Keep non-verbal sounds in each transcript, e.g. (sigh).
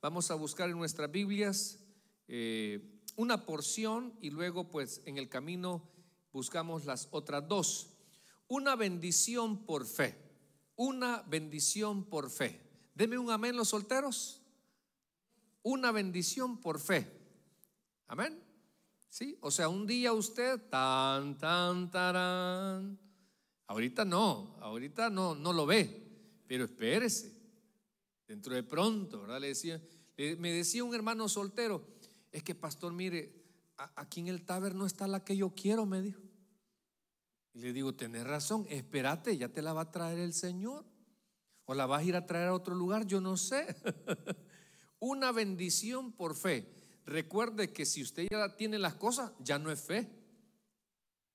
Vamos a buscar en nuestras Biblias eh, una porción y luego pues en el camino buscamos las otras dos. Una bendición por fe, una bendición por fe. Deme un amén los solteros. Una bendición por fe. Amén. ¿Sí? O sea, un día usted tan, tan, tan. Ahorita no, ahorita no, no lo ve, pero espérese dentro de pronto, ¿verdad? me decía un hermano soltero, es que pastor, mire, aquí en el taber no está la que yo quiero, me dijo. Y le digo, tenés razón, espérate, ya te la va a traer el Señor. O la vas a ir a traer a otro lugar, yo no sé. (laughs) Una bendición por fe. Recuerde que si usted ya tiene las cosas, ya no es fe.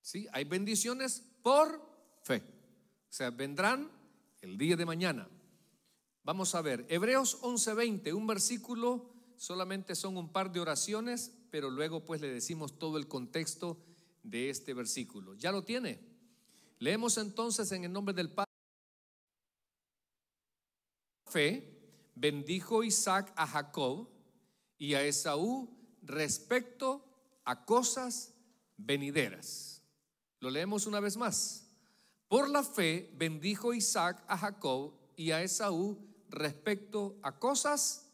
¿Sí? Hay bendiciones por fe. O sea, vendrán el día de mañana, Vamos a ver, Hebreos 11:20, un versículo, solamente son un par de oraciones, pero luego pues le decimos todo el contexto de este versículo. ¿Ya lo tiene? Leemos entonces en el nombre del Padre. Fe bendijo Isaac a Jacob y a Esaú respecto a cosas venideras. Lo leemos una vez más. Por la fe bendijo Isaac a Jacob y a Esaú respecto a cosas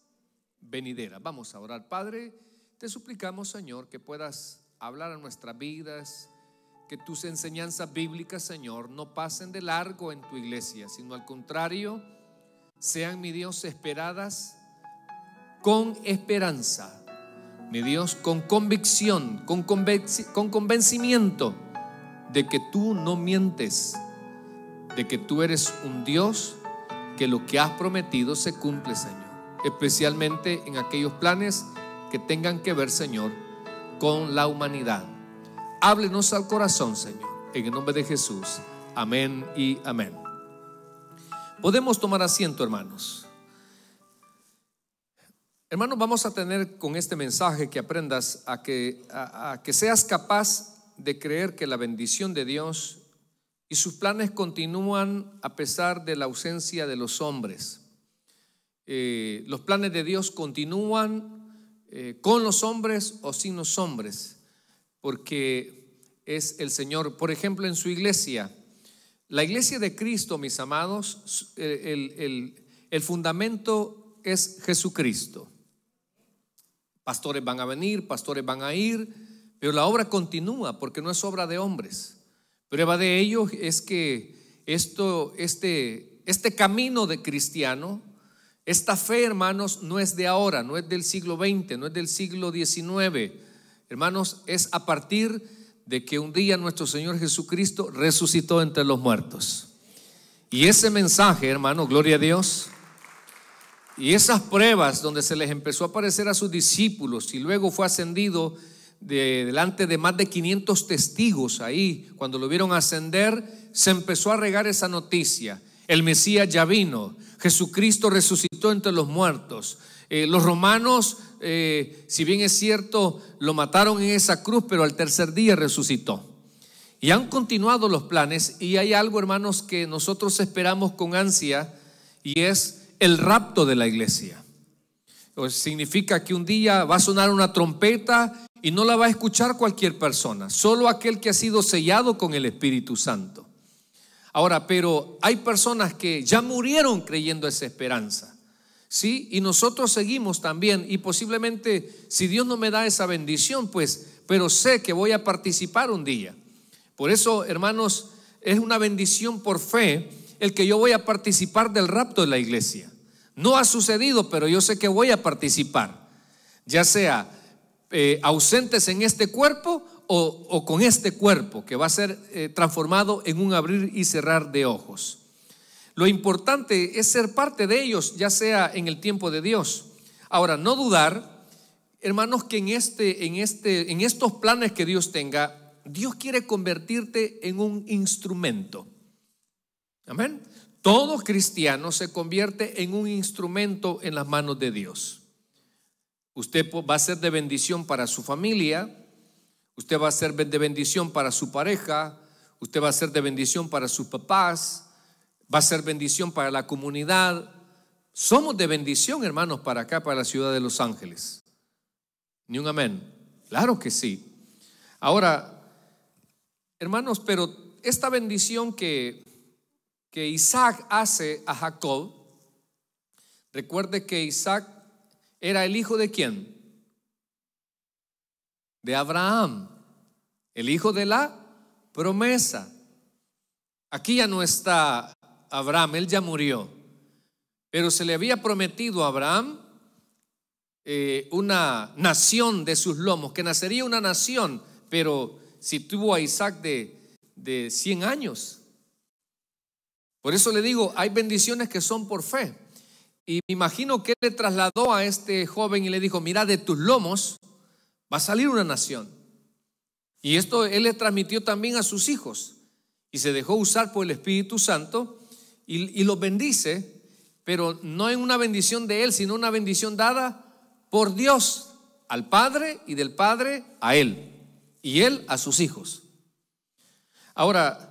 venideras. Vamos a orar, Padre. Te suplicamos, Señor, que puedas hablar a nuestras vidas, que tus enseñanzas bíblicas, Señor, no pasen de largo en tu iglesia, sino al contrario, sean, mi Dios, esperadas con esperanza, mi Dios, con convicción, con, con convencimiento de que tú no mientes, de que tú eres un Dios que lo que has prometido se cumple, Señor. Especialmente en aquellos planes que tengan que ver, Señor, con la humanidad. Háblenos al corazón, Señor, en el nombre de Jesús. Amén y amén. Podemos tomar asiento, hermanos. Hermanos, vamos a tener con este mensaje que aprendas a que, que seas capaz de creer que la bendición de Dios y sus planes continúan a pesar de la ausencia de los hombres. Eh, los planes de Dios continúan eh, con los hombres o sin los hombres, porque es el Señor. Por ejemplo, en su iglesia, la iglesia de Cristo, mis amados, eh, el, el fundamento es Jesucristo. Pastores van a venir, pastores van a ir, pero la obra continúa porque no es obra de hombres. Prueba de ello es que esto, este, este camino de cristiano, esta fe, hermanos, no es de ahora, no es del siglo XX, no es del siglo XIX. Hermanos, es a partir de que un día nuestro Señor Jesucristo resucitó entre los muertos. Y ese mensaje, hermano, gloria a Dios. Y esas pruebas donde se les empezó a aparecer a sus discípulos y luego fue ascendido delante de más de 500 testigos ahí, cuando lo vieron ascender, se empezó a regar esa noticia. El Mesías ya vino, Jesucristo resucitó entre los muertos. Eh, los romanos, eh, si bien es cierto, lo mataron en esa cruz, pero al tercer día resucitó. Y han continuado los planes y hay algo, hermanos, que nosotros esperamos con ansia y es el rapto de la iglesia. significa que un día va a sonar una trompeta y no la va a escuchar cualquier persona, solo aquel que ha sido sellado con el Espíritu Santo. Ahora, pero hay personas que ya murieron creyendo esa esperanza, ¿sí? Y nosotros seguimos también y posiblemente si Dios no me da esa bendición, pues, pero sé que voy a participar un día. Por eso, hermanos, es una bendición por fe el que yo voy a participar del rapto de la iglesia. No ha sucedido, pero yo sé que voy a participar, ya sea eh, ausentes en este cuerpo o, con este cuerpo que va a ser eh, transformado en un abrir y cerrar de ojos. Lo importante es ser parte de ellos, ya sea en el tiempo de Dios. Ahora, no dudar, hermanos, que en, este, en, este, en estos planes que Dios tenga, Dios quiere convertirte en un instrumento. Amén. Todo cristiano se convierte en un instrumento en las manos de Dios. Usted va a ser de bendición para su familia, usted va a ser de bendición para su pareja, usted va a ser de bendición para sus papás, va a ser bendición para la comunidad. Somos de bendición, hermanos, para acá, para la ciudad de Los Ángeles. Ni un amén. Claro que sí. Ahora, hermanos, pero esta bendición que, que Isaac hace a Jacob, recuerde que Isaac era el hijo de quién? De Abraham, el hijo de la promesa. Aquí ya no está Abraham, él ya murió, pero se le había prometido a Abraham eh, una nación de sus lomos, que nacería una nación, pero si tuvo a Isaac de, de 100 años. Por eso le digo, hay bendiciones que son por fe. Y me imagino que le trasladó a este joven y le dijo, mira, de tus lomos va a salir una nación. Y esto él le transmitió también a sus hijos. Y se dejó usar por el Espíritu Santo y, y los bendice, pero no en una bendición de él, sino una bendición dada por Dios al Padre y del Padre a él. Y él a sus hijos. Ahora,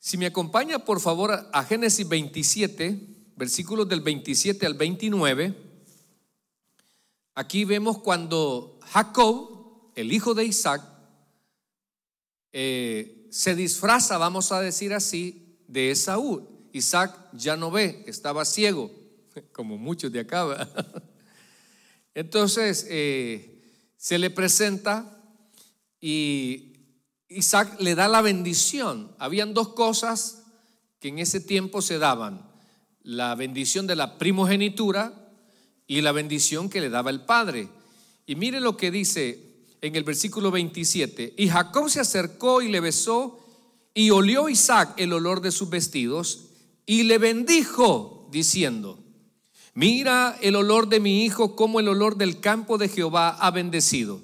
si me acompaña por favor a Génesis 27 versículos del 27 al 29, aquí vemos cuando Jacob, el hijo de Isaac, eh, se disfraza, vamos a decir así, de Esaú. Isaac ya no ve, estaba ciego, (laughs) como muchos de acá. (laughs) Entonces eh, se le presenta y Isaac le da la bendición. Habían dos cosas que en ese tiempo se daban la bendición de la primogenitura y la bendición que le daba el padre. Y mire lo que dice en el versículo 27. Y Jacob se acercó y le besó y olió Isaac el olor de sus vestidos y le bendijo diciendo, mira el olor de mi hijo como el olor del campo de Jehová ha bendecido.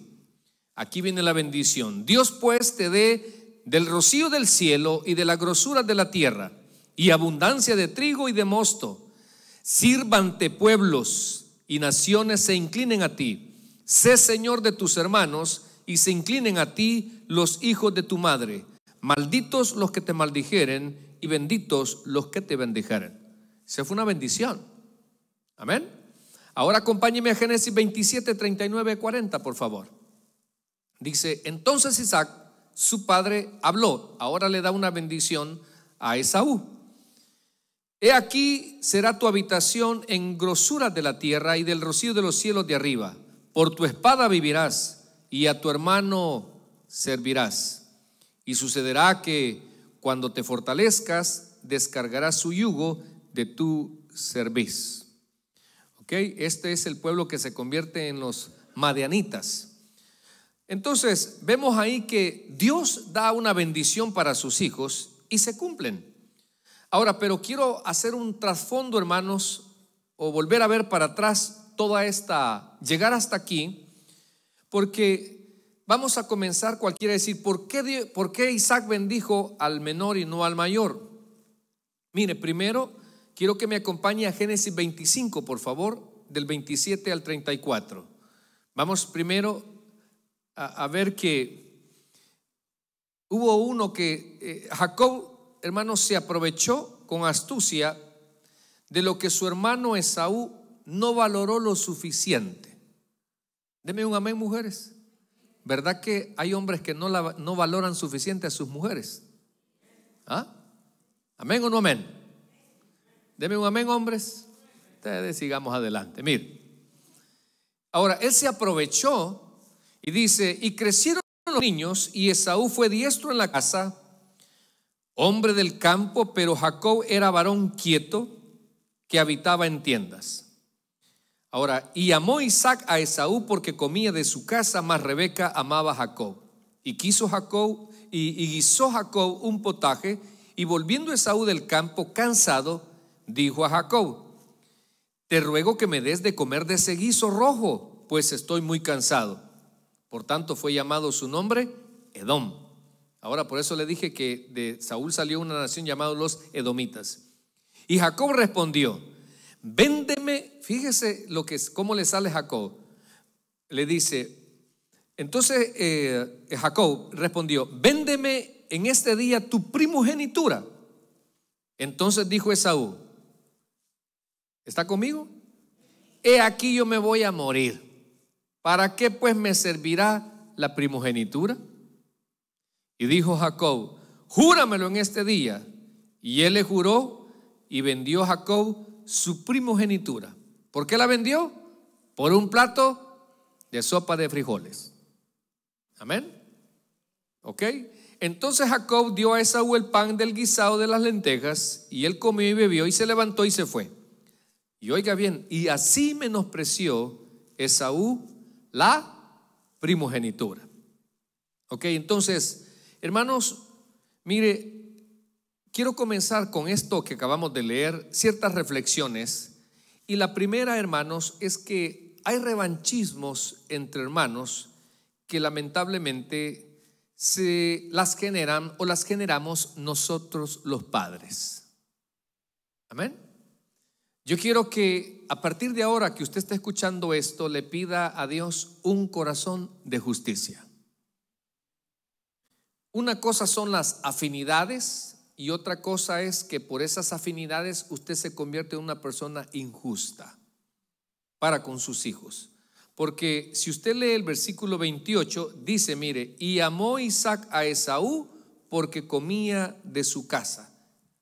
Aquí viene la bendición. Dios pues te dé del rocío del cielo y de la grosura de la tierra y abundancia de trigo y de mosto. Sírvante pueblos y naciones se inclinen a ti. Sé Señor de tus hermanos y se inclinen a ti los hijos de tu madre. Malditos los que te maldijeren y benditos los que te bendijeren. Se fue una bendición. Amén. Ahora acompáñeme a Génesis 27, 39, 40, por favor. Dice, entonces Isaac, su padre, habló. Ahora le da una bendición a Esaú. He aquí será tu habitación en grosura de la tierra y del rocío de los cielos de arriba. Por tu espada vivirás y a tu hermano servirás. Y sucederá que cuando te fortalezcas, descargarás su yugo de tu cerviz. ¿Ok? Este es el pueblo que se convierte en los madianitas. Entonces, vemos ahí que Dios da una bendición para sus hijos y se cumplen. Ahora, pero quiero hacer un trasfondo, hermanos, o volver a ver para atrás toda esta, llegar hasta aquí, porque vamos a comenzar cualquiera a decir, ¿por qué, ¿por qué Isaac bendijo al menor y no al mayor? Mire, primero quiero que me acompañe a Génesis 25, por favor, del 27 al 34. Vamos primero a, ver que hubo uno que, eh, Jacob, hermanos, se aprovechó con astucia de lo que su hermano Esaú no valoró lo suficiente. Deme un amén, mujeres. ¿Verdad que hay hombres que no, no valoran suficiente a sus mujeres? ¿Ah? ¿Amén o no amén? Deme un amén, hombres. Ustedes sigamos adelante. Mire. Ahora, él se aprovechó y dice, y crecieron los niños y Esaú fue diestro en la casa hombre del campo, pero Jacob era varón quieto que habitaba en tiendas. Ahora, y amó Isaac a Esaú porque comía de su casa, mas Rebeca amaba a Jacob. Y quiso Jacob, y, y guisó Jacob un potaje, y volviendo Esaú del campo cansado, dijo a Jacob, te ruego que me des de comer de ese guiso rojo, pues estoy muy cansado. Por tanto fue llamado su nombre Edom. Ahora, por eso le dije que de Saúl salió una nación llamada los Edomitas. Y Jacob respondió, véndeme, fíjese lo que es, cómo le sale Jacob. Le dice, entonces eh, Jacob respondió, véndeme en este día tu primogenitura. Entonces dijo Esaú, ¿está conmigo? He aquí yo me voy a morir. ¿Para qué pues me servirá la primogenitura? Y dijo Jacob, júramelo en este día. Y él le juró y vendió Jacob su primogenitura. ¿Por qué la vendió? Por un plato de sopa de frijoles. Amén. ¿Ok? Entonces Jacob dio a Esaú el pan del guisado de las lentejas, y él comió y bebió, y se levantó y se fue. Y oiga bien, y así menospreció Esaú la primogenitura. ¿Ok? Entonces, Hermanos, mire, quiero comenzar con esto que acabamos de leer, ciertas reflexiones. Y la primera, hermanos, es que hay revanchismos entre hermanos que lamentablemente se las generan o las generamos nosotros los padres. Amén. Yo quiero que a partir de ahora que usted está escuchando esto, le pida a Dios un corazón de justicia. Una cosa son las afinidades y otra cosa es que por esas afinidades usted se convierte en una persona injusta para con sus hijos. Porque si usted lee el versículo 28, dice, mire, y amó Isaac a Esaú porque comía de su casa.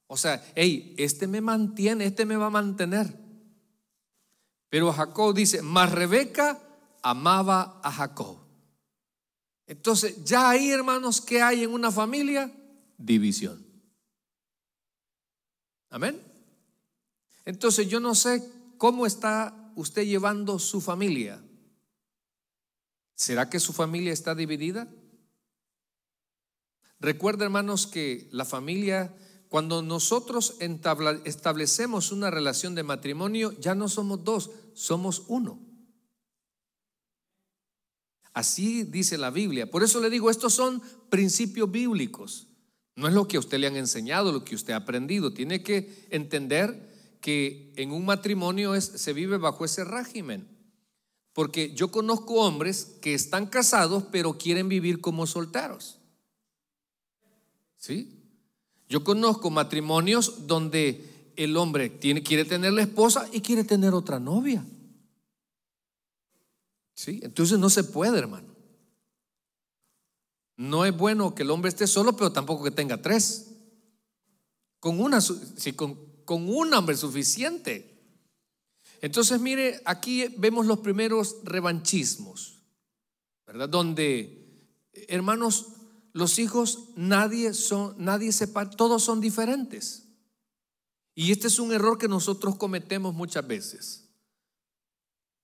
O sea, hey, este me mantiene, este me va a mantener. Pero Jacob dice, más Rebeca amaba a Jacob. Entonces, ya ahí, hermanos, ¿qué hay en una familia? División. Amén. Entonces, yo no sé cómo está usted llevando su familia. ¿Será que su familia está dividida? Recuerda, hermanos, que la familia, cuando nosotros establecemos una relación de matrimonio, ya no somos dos, somos uno. Así dice la Biblia. Por eso le digo, estos son principios bíblicos. No es lo que a usted le han enseñado, lo que usted ha aprendido. Tiene que entender que en un matrimonio se vive bajo ese régimen. Porque yo conozco hombres que están casados pero quieren vivir como solteros. ¿Sí? Yo conozco matrimonios donde el hombre quiere tener la esposa y quiere tener otra novia. Entonces no se puede, hermano. No es bueno que el hombre esté solo, pero tampoco que tenga tres. Con una, con, un hombre suficiente. Entonces, mire, aquí vemos los primeros revanchismos, ¿verdad? Donde, hermanos, los hijos, nadie son, nadie se, todos son diferentes. Y este es un error que nosotros cometemos muchas veces.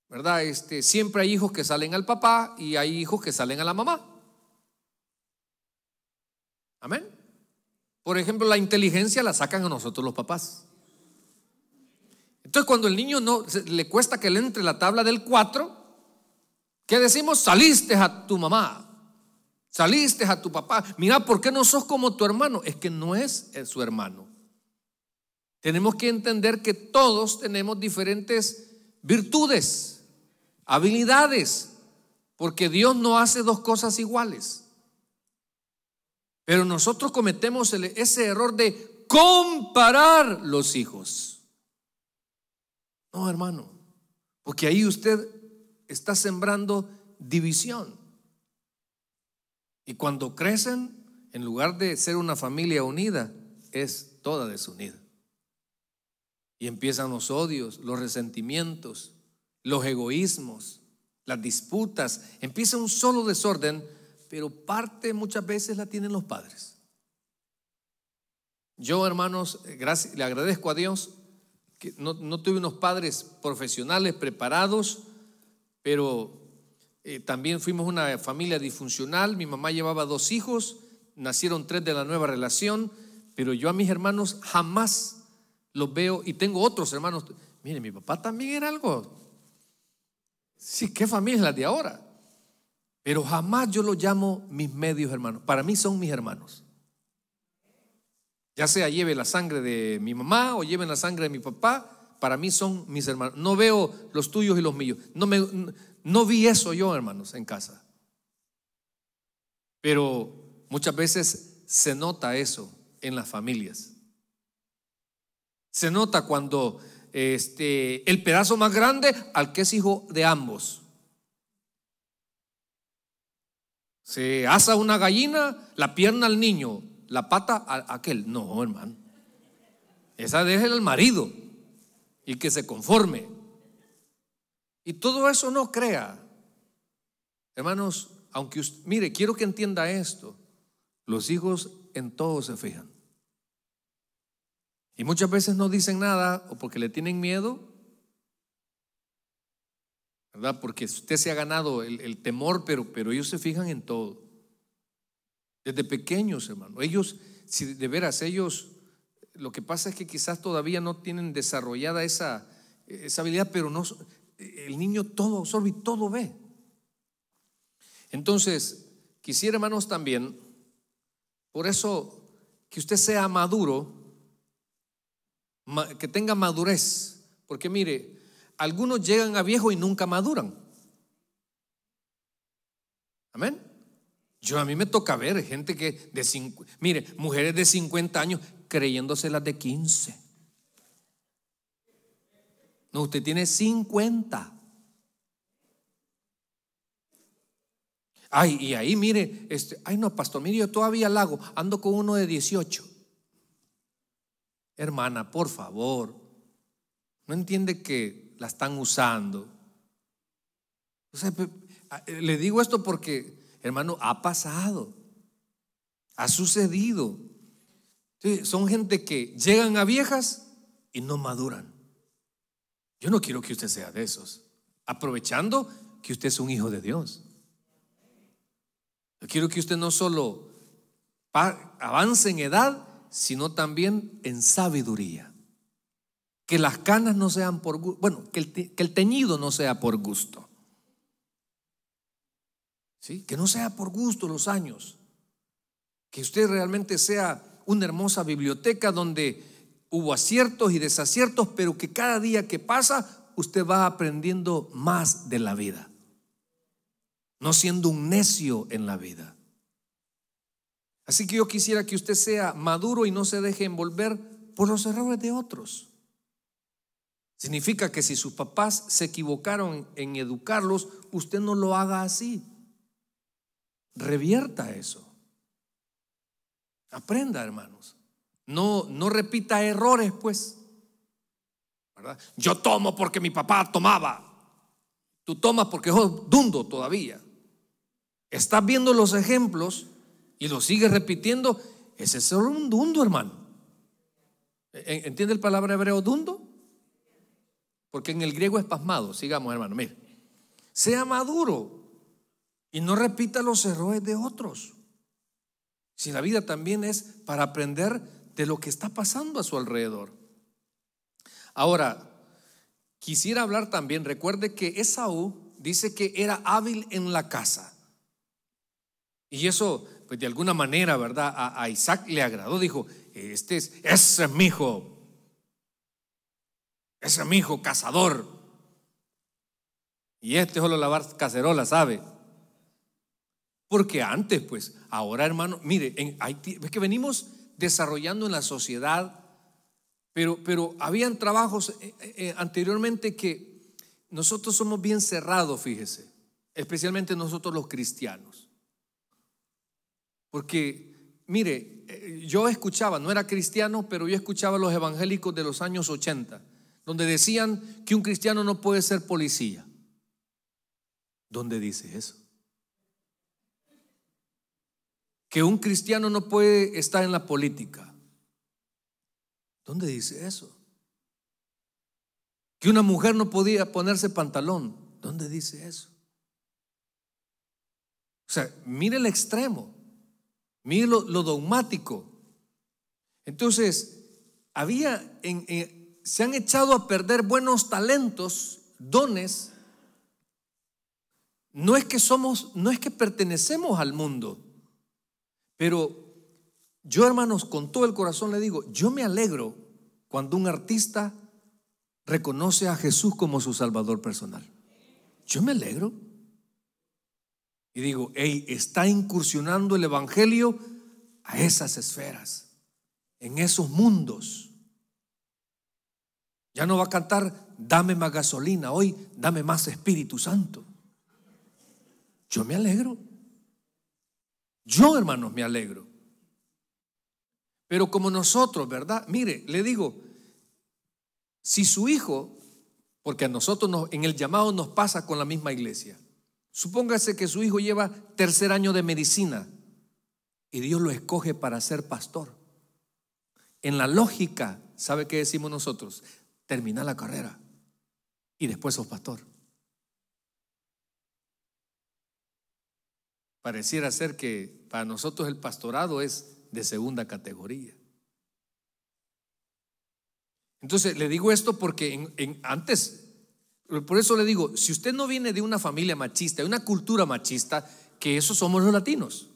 ¿verdad? Este, siempre hay hijos que salen al papá y hay hijos que salen a la mamá. Amén. Por ejemplo, la inteligencia la sacan a nosotros los papás. Entonces, cuando el niño no le cuesta que le entre la tabla del 4, ¿qué decimos? Saliste a tu mamá. Saliste a tu papá. Mira, ¿por qué no sos como tu hermano? Es que no es eh, su hermano. Tenemos que entender que todos tenemos diferentes virtudes habilidades, porque Dios no hace dos cosas iguales. Pero nosotros cometemos ese error de comparar los hijos. No, hermano, porque ahí usted está sembrando división. Y cuando crecen, en lugar de ser una familia unida, es toda desunida. Y empiezan los odios, los resentimientos, los egoísmos, las disputas. Empieza un solo desorden, pero parte muchas veces la tienen los padres. Yo, hermanos, eh, gracias, le agradezco a Dios que no, tuve unos padres profesionales preparados, pero eh, también fuimos una familia disfuncional. Mi mamá llevaba dos hijos, nacieron tres de la nueva relación, pero yo a mis hermanos jamás los veo y tengo otros hermanos. Mire, mi papá también era algo Sí, qué familia es la de ahora. Pero jamás yo los llamo mis medios hermanos. Para mí son mis hermanos. Ya sea lleve la sangre de mi mamá o lleve la sangre de mi papá, para mí son mis hermanos. No veo los tuyos y los míos. No, me, no vi eso yo, hermanos, en casa. Pero muchas veces se nota eso en las familias. Se nota cuando este, el pedazo más grande al que es hijo de ambos. Se asa una gallina, la pierna al niño, la pata a aquel. No, hermano. Esa deja al marido y que se conforme. Y todo eso no crea. Hermanos, aunque usted, mire, quiero que entienda esto. Los hijos en todo se fijan. Y muchas veces no dicen nada o porque le tienen miedo, ¿verdad? Porque usted se ha ganado el, temor, pero, pero ellos se fijan en todo. Desde pequeños, hermano. Ellos, si de veras, ellos, lo que pasa es que quizás todavía no tienen desarrollada esa, esa habilidad, pero no, el niño todo absorbe y todo ve. Entonces, quisiera, hermanos, también, por eso que usted sea maduro, que tenga madurez. Porque mire, algunos llegan a viejo y nunca maduran. Amén. Yo a mí me toca ver gente que de cinco, mire, mujeres de 50 años creyéndose las de 15. No, usted tiene 50. Ay, y ahí mire, este, ay no, pastor, mire, yo todavía la hago, ando con uno de 18. Hermana, por favor, no entiende que la están usando. Eh, le digo esto porque, hermano, ha pasado, ha sucedido. Son gente que llegan a viejas y no maduran. Yo no quiero que usted sea de esos, aprovechando que usted es un hijo de Dios. Yo quiero que usted no solo avance en edad, sino también en sabiduría. Que las canas no sean por gusto, bueno, que el, que el teñido no sea por gusto. ¿Sí? Que no sea por gusto los años. Que usted realmente sea una hermosa biblioteca donde hubo aciertos y desaciertos, pero que cada día que pasa usted va aprendiendo más de la vida. No siendo un necio en la vida. Así que yo quisiera que usted sea maduro y no se deje envolver por los errores de otros. Significa que si sus papás se equivocaron en educarlos, usted no lo haga así. Revierta eso. Aprenda, hermanos. No, no repita errores, pues. Yo tomo porque mi papá tomaba. Tú tomas porque es dundo todavía. Estás viendo los ejemplos y lo sigue repitiendo, ese es un dundo, hermano. E-, e-, ¿Entiende el palabra hebreo dundo? Porque en el griego es pasmado. Sigamos, hermano. Mire, sea maduro y no repita los errores de otros. Si la vida también es para aprender de lo que está pasando a su alrededor. Ahora, quisiera hablar también, recuerde que Esaú dice que era hábil en la casa. Y eso pues de alguna manera, ¿verdad? A, Isaac le agradó, dijo, este es, ese es mi hijo, ese es mi hijo cazador. Y este solo lavar cacerola, ¿sabe? Porque antes, pues, ahora hermano, mire, en es que venimos desarrollando en la sociedad, pero, pero habían trabajos eh, eh, eh, anteriormente que nosotros somos bien cerrados, fíjese, especialmente nosotros los cristianos. Porque, mire, eh, yo escuchaba, no era cristiano, pero yo escuchaba los evangélicos de los años 80, donde decían que un cristiano no puede ser policía. ¿Dónde dice eso? Que un cristiano no puede estar en la política. ¿Dónde dice eso? Que una mujer no podía ponerse pantalón. ¿Dónde dice eso? O sea, mire el extremo. Miren lo, dogmático. Entonces, había en, eh, se han echado a perder buenos talentos, dones. No es que somos, no es que pertenecemos al mundo, pero yo, hermanos, con todo el corazón le digo, yo me alegro cuando un artista reconoce a Jesús como su Salvador personal. Yo me alegro. Y digo, hey, está incursionando el Evangelio a esas esferas, en esos mundos. Ya no va a cantar, dame más gasolina hoy, dame más Espíritu Santo. Yo me alegro. Yo, hermanos, me alegro. Pero como nosotros, ¿verdad? Mire, le digo, si su hijo, porque a nosotros en el llamado nos pasa con la misma iglesia, Supóngase que su hijo lleva tercer año de medicina y Dios lo escoge para ser pastor. En la lógica, ¿sabe qué decimos nosotros? Termina la carrera y después sos pastor. Pareciera ser que para nosotros el pastorado es de segunda categoría. Entonces, le digo esto porque antes por eso le digo, si usted no viene de una familia machista, de una cultura machista, que eso somos los latinos.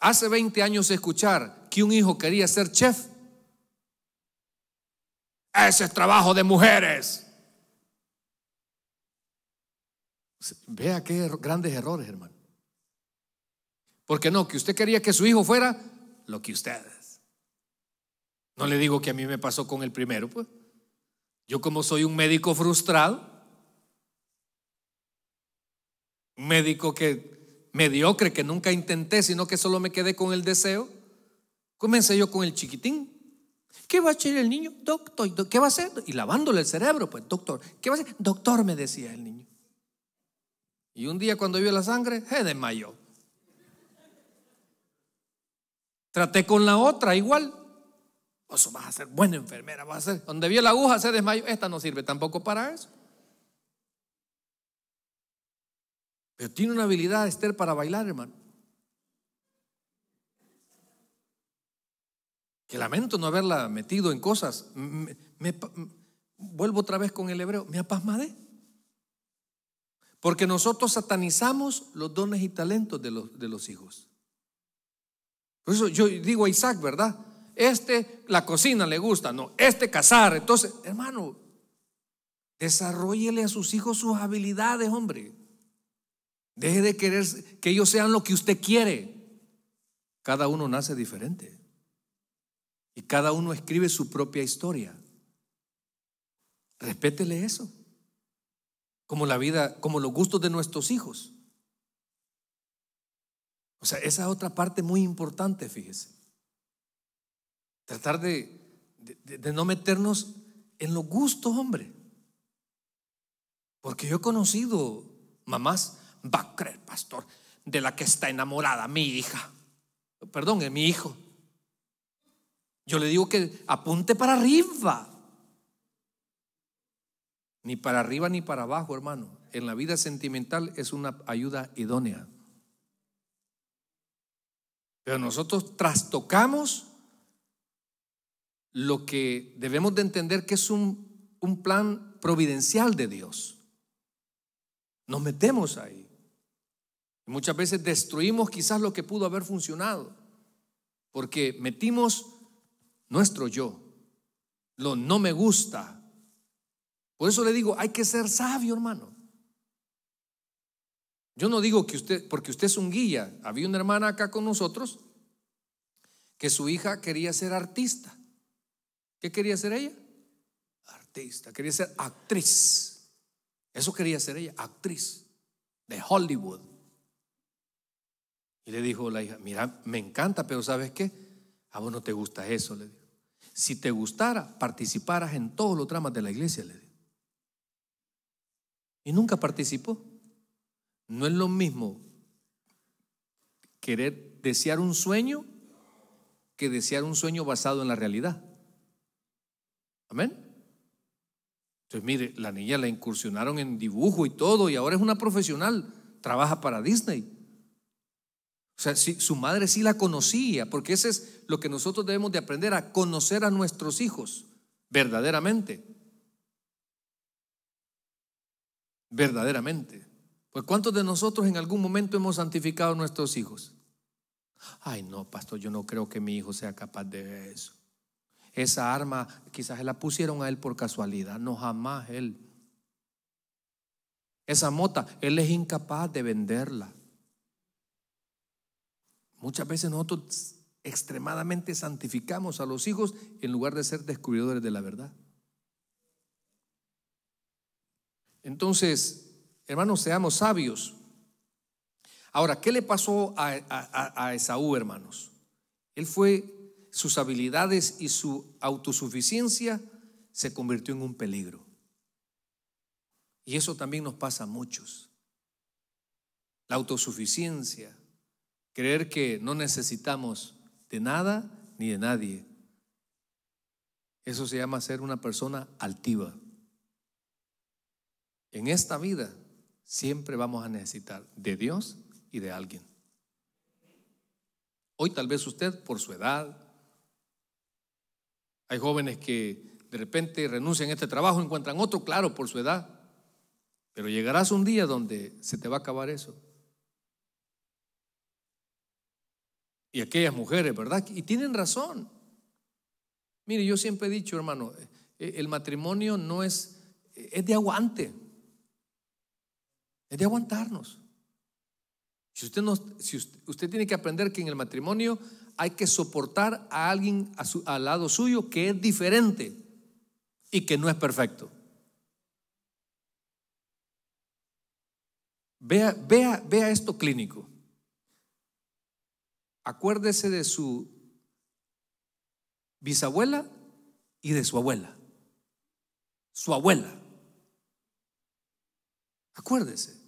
Hace 20 años escuchar que un hijo quería ser chef. Ese es trabajo de mujeres. Vea qué grandes errores, hermano. Porque no, que usted quería que su hijo fuera lo que ustedes. No le digo que a mí me pasó con el primero, pues. Yo como soy un médico frustrado, un médico que mediocre, que nunca intenté, sino que solo me quedé con el deseo, comencé yo con el chiquitín. ¿Qué va a hacer el niño? Doctor, ¿qué va a hacer? Y lavándole el cerebro, pues, doctor, ¿qué va a hacer? Doctor, me decía el niño. Y un día cuando vio la sangre, se desmayó. Traté con la otra igual, Oso, vas a ser buena enfermera, vas a ser. Donde vio la aguja se desmayó. Esta no sirve tampoco para eso. Pero tiene una habilidad Esther para bailar, hermano. Que lamento no haberla metido en cosas. vuelvo otra vez con el hebreo. Me apasmadé. Porque nosotros satanizamos los dones y talentos de los, de los hijos. Por eso yo digo a Isaac, ¿verdad? este la cocina le gusta, no, este cazar. Entonces, hermano, desarrollele a sus hijos sus habilidades, hombre. Deje de querer que ellos sean lo que usted quiere. Cada uno nace diferente. Y cada uno escribe su propia historia. Respétele eso. Como la vida, como los gustos de nuestros hijos. O sea, esa es otra parte muy importante, fíjese. Tratar de, no meternos en los gustos, hombre. Porque yo he conocido mamás, va a creer, pastor, de la que está enamorada mi hija. Perdón, es mi hijo. Yo le digo que apunte para arriba. Ni para arriba ni para abajo, hermano. En la vida sentimental es una ayuda idónea. Pero nosotros trastocamos lo que debemos de entender que es un, un plan providencial de Dios. Nos metemos ahí. Muchas veces destruimos quizás lo que pudo haber funcionado, porque metimos nuestro yo, lo no me gusta. Por eso le digo, hay que ser sabio, hermano. Yo no digo que usted, porque usted es un guía. Había una hermana acá con nosotros que su hija quería ser artista. ¿Qué quería ser ella? Artista, quería ser actriz. Eso quería ser ella, actriz de Hollywood. Y le dijo la hija, mira, me encanta, pero ¿sabes qué? A vos no te gusta eso, le dijo. Si te gustara, participaras en todos los dramas de la iglesia, le dijo. Y nunca participó. No es lo mismo querer desear un sueño que desear un sueño basado en la realidad. Amén. Entonces, mire, la niña la incursionaron en dibujo y todo, y ahora es una profesional, trabaja para Disney. O sea, si, su madre sí la conocía, porque eso es lo que nosotros debemos de aprender, a conocer a nuestros hijos verdaderamente. Verdaderamente. Pues ¿cuántos de nosotros en algún momento hemos santificado a nuestros hijos? Ay, no, pastor, yo no creo que mi hijo sea capaz de eso. Esa arma quizás la pusieron a él por casualidad, no jamás él. Esa mota, él es incapaz de venderla. Muchas veces nosotros extremadamente santificamos a los hijos en lugar de ser descubridores de la verdad. Entonces, hermanos, seamos sabios. Ahora, ¿qué le pasó a, Esaú, hermanos? Él fue sus habilidades y su autosuficiencia se convirtió en un peligro. Y eso también nos pasa a muchos. La autosuficiencia, creer que no necesitamos de nada ni de nadie. Eso se llama ser una persona altiva. En esta vida siempre vamos a necesitar de Dios y de alguien. Hoy tal vez usted por su edad, hay jóvenes que de repente renuncian a este trabajo, encuentran otro, claro, por su edad. Pero llegarás un día donde se te va a acabar eso. Y aquellas mujeres, ¿verdad? Y tienen razón. Mire, yo siempre he dicho, hermano, eh, el matrimonio no es, eh, es de aguante. Es de aguantarnos. Si usted, no, si usted tiene que aprender que en el matrimonio hay que soportar a alguien al lado suyo que es diferente y que no es perfecto. Vea, vea, vea esto clínico. Acuérdese de su bisabuela y de su abuela. Su abuela. Acuérdese.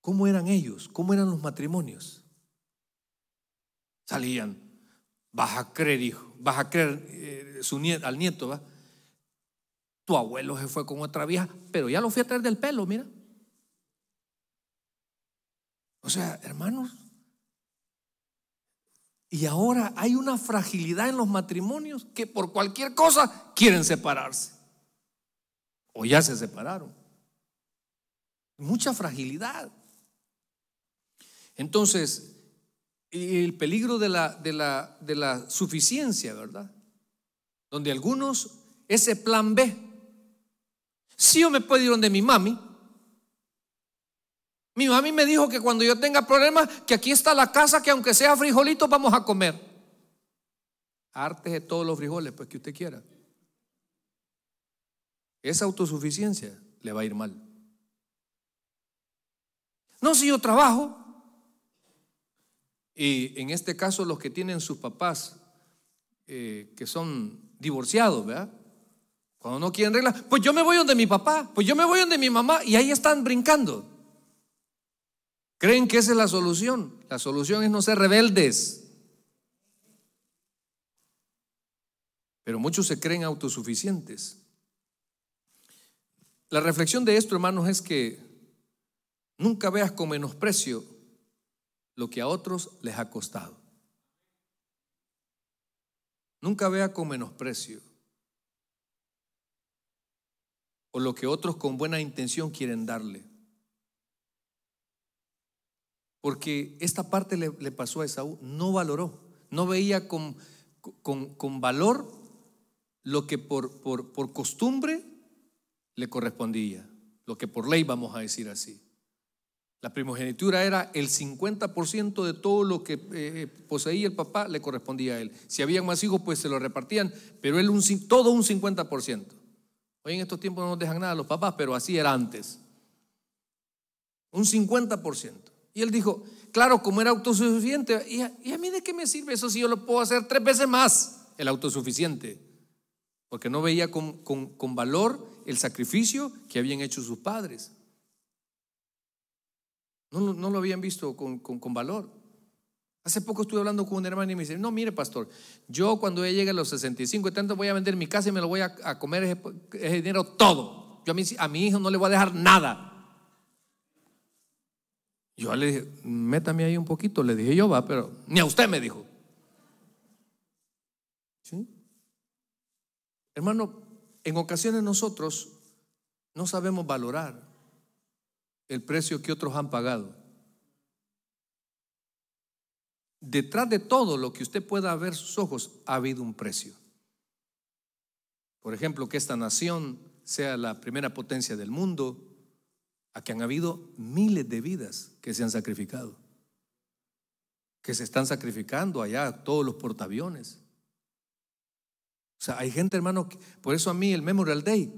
¿Cómo eran ellos? ¿Cómo eran los matrimonios? salían. Vas a creer, hijo, vas a creer eh, su al nieto, ¿va? Tu abuelo se fue con otra vieja, pero ya lo fui a traer del pelo, mira. O sea, hermanos, y ahora hay una fragilidad en los matrimonios que por cualquier cosa quieren separarse. O ya se separaron. Mucha fragilidad. Entonces, y el peligro de la, suficiencia, ¿verdad? Donde algunos, ese plan B, si yo me puedo ir donde mi mami, mi mami me dijo que cuando yo tenga problemas, que aquí está la casa, que aunque sea frijolito vamos a comer. Arte de todos los frijoles, pues que usted quiera. Esa autosuficiencia le va a ir mal. No, si yo trabajo, y en este caso los que tienen sus papás eh, que son divorciados, ¿verdad? Cuando no quieren reglas, pues yo me voy donde mi papá, pues yo me voy donde mi mamá y ahí están brincando. Creen que esa es la solución. La solución es no ser rebeldes. Pero muchos se creen autosuficientes. La reflexión de esto, hermanos, es que nunca veas con menosprecio lo que a otros les ha costado. Nunca vea con menosprecio o lo que otros con buena intención quieren darle. Porque esta parte le, pasó a Esaú, no valoró, no veía con, con, valor lo que por, por, por costumbre le correspondía, lo que por ley vamos a decir así. La primogenitura era el 50% de todo lo que eh, poseía el papá le correspondía a él. Si habían más hijos, pues se lo repartían, pero él un, todo un 50%. Hoy en estos tiempos no nos dejan nada a los papás, pero así era antes. Un 50%. Y él dijo, claro, como era autosuficiente, ¿y a, mí de qué me sirve eso si yo lo puedo hacer tres veces más? El autosuficiente. Porque no veía con, con valor el sacrificio que habían hecho sus padres. No, lo habían visto con, valor. Hace poco estuve hablando con un hermano y me dice, no, mire pastor, yo cuando llegue a los 65 y tanto voy a vender mi casa y me lo voy a, comer ese, dinero todo. Yo a mi, a mi hijo no le voy a dejar nada. Yo le dije, métame ahí un poquito, le dije yo, va, pero ni a usted me dijo. Hermano, en ocasiones nosotros no sabemos valorar el precio que otros han pagado. Detrás de todo lo que usted pueda ver sus ojos, ha habido un precio. Por ejemplo, que esta nación sea la primera potencia del mundo, a que han habido miles de vidas que se han sacrificado, que se están sacrificando allá todos los portaaviones. O sea, hay gente, hermano, por eso a mí el Memorial Day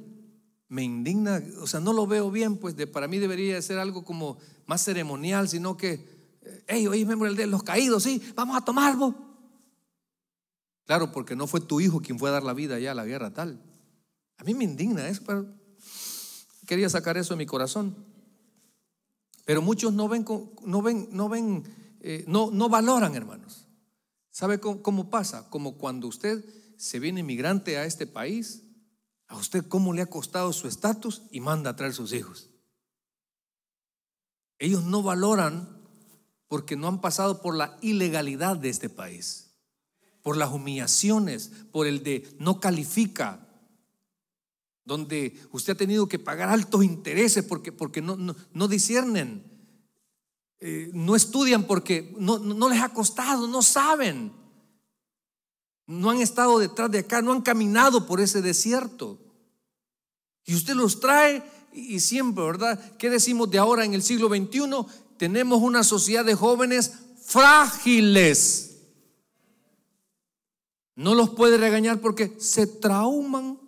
me indigna, o sea, no lo veo bien, pues de, para mí debería ser algo como más ceremonial, sino que, hey, eh, oye, miembro de los caídos, sí, vamos a tomarlo. Claro, porque no fue tu hijo quien fue a dar la vida ya a la guerra tal. A mí me indigna eso, pero quería sacar eso de mi corazón. Pero muchos no ven, no ven, no ven, eh, no, no valoran, hermanos. ¿Sabe cómo, cómo pasa? Como cuando usted se viene inmigrante a este país, a usted cómo le ha costado su estatus y manda a traer sus hijos. Ellos no valoran porque no han pasado por la ilegalidad de este país, por las humillaciones, por el de no califica, donde usted ha tenido que pagar altos intereses porque, porque no, no, no disciernen, eh, no estudian porque no, no les ha costado, no saben no han estado detrás de acá, no han caminado por ese desierto. Y usted los trae y siempre, ¿verdad? ¿Qué decimos de ahora en el siglo XXI? Tenemos una sociedad de jóvenes frágiles. No los puede regañar porque se trauman.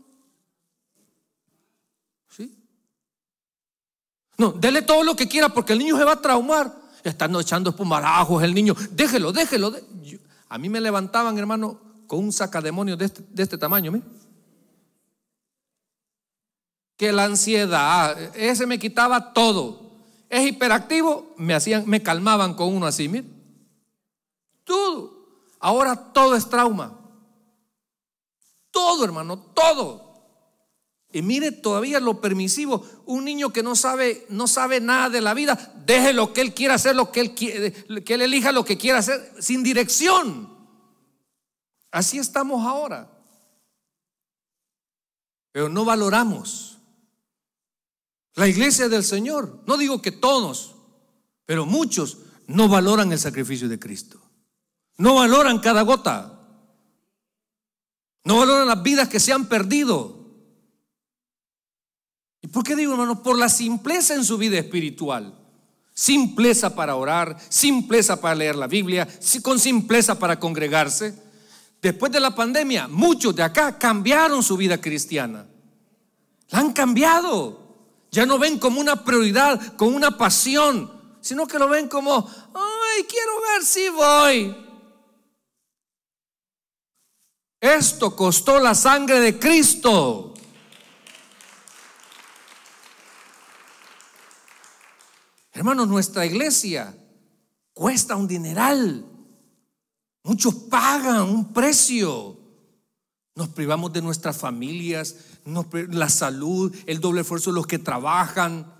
¿Sí? No, dele todo lo que quiera porque el niño se va a traumar. Están echando espumarajos el niño. Déjelo, déjelo. A mí me levantaban, hermano, con un sacademonio de este, de este tamaño. ¿me? Que la ansiedad, ese me quitaba todo. Es hiperactivo, me, hacían, me calmaban con uno así, mire. Todo. Ahora todo es trauma. Todo, hermano, todo. Y mire todavía lo permisivo. Un niño que no sabe, no sabe nada de la vida, deje lo que él quiera hacer, lo que él, que él elija lo que quiera hacer, sin dirección. Así estamos ahora. Pero no valoramos. La iglesia del Señor, no digo que todos, pero muchos no valoran el sacrificio de Cristo. No valoran cada gota. No valoran las vidas que se han perdido. ¿Y por qué digo, hermanos? Por la simpleza en su vida espiritual. Simpleza para orar, simpleza para leer la Biblia, con simpleza para congregarse después de la pandemia, muchos de acá cambiaron su vida cristiana. La han cambiado. Ya no ven como una prioridad, como una pasión, sino que lo ven como, ay, quiero ver si voy. Esto costó la sangre de Cristo. Hermanos, nuestra iglesia cuesta un dineral. Muchos pagan un precio. Nos privamos de nuestras familias, la salud, el doble esfuerzo de los que trabajan.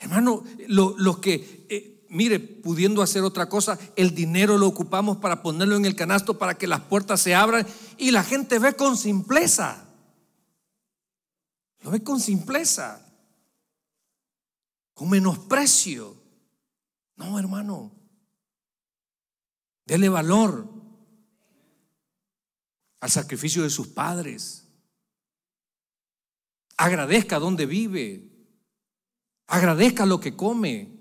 Hermano, los que, eh, mire, pudiendo hacer otra cosa, el dinero lo ocupamos para ponerlo en el canasto para que las puertas se abran y la gente ve con simpleza. Lo ve con simpleza, con menosprecio. No, hermano, dele valor al sacrificio de sus padres. Agradezca donde vive. Agradezca lo que come.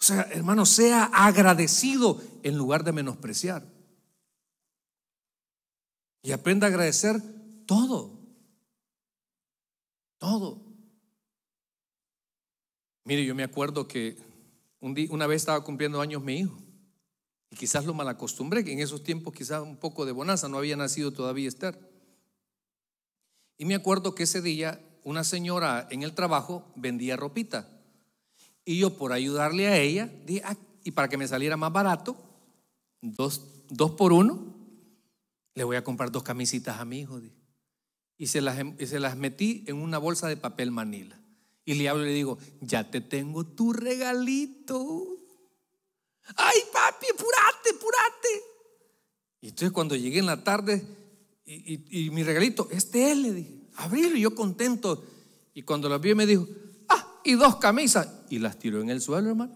O sea, hermano, sea agradecido en lugar de menospreciar. Y aprenda a agradecer todo. Todo. Mire, yo me acuerdo que una vez estaba cumpliendo años mi hijo. Y quizás lo mal malacostumbré, que en esos tiempos quizás un poco de bonanza no había nacido todavía estar Y me acuerdo que ese día una señora en el trabajo vendía ropita. Y yo por ayudarle a ella, ah, y para que me saliera más barato, dos, dos, por uno, le voy a comprar dos camisitas a mi hijo. Y se las, em, las metí en una bolsa de papel manila. Y le hablo y le digo, ya te tengo tu regalito. Ay, papi, purate apurate. Y entonces cuando llegué en la tarde y, mi regalito, este es, le dije, abrilo, yo contento. Y cuando lo vi me dijo, ah, y dos camisas. Y las tiró en el suelo, hermano.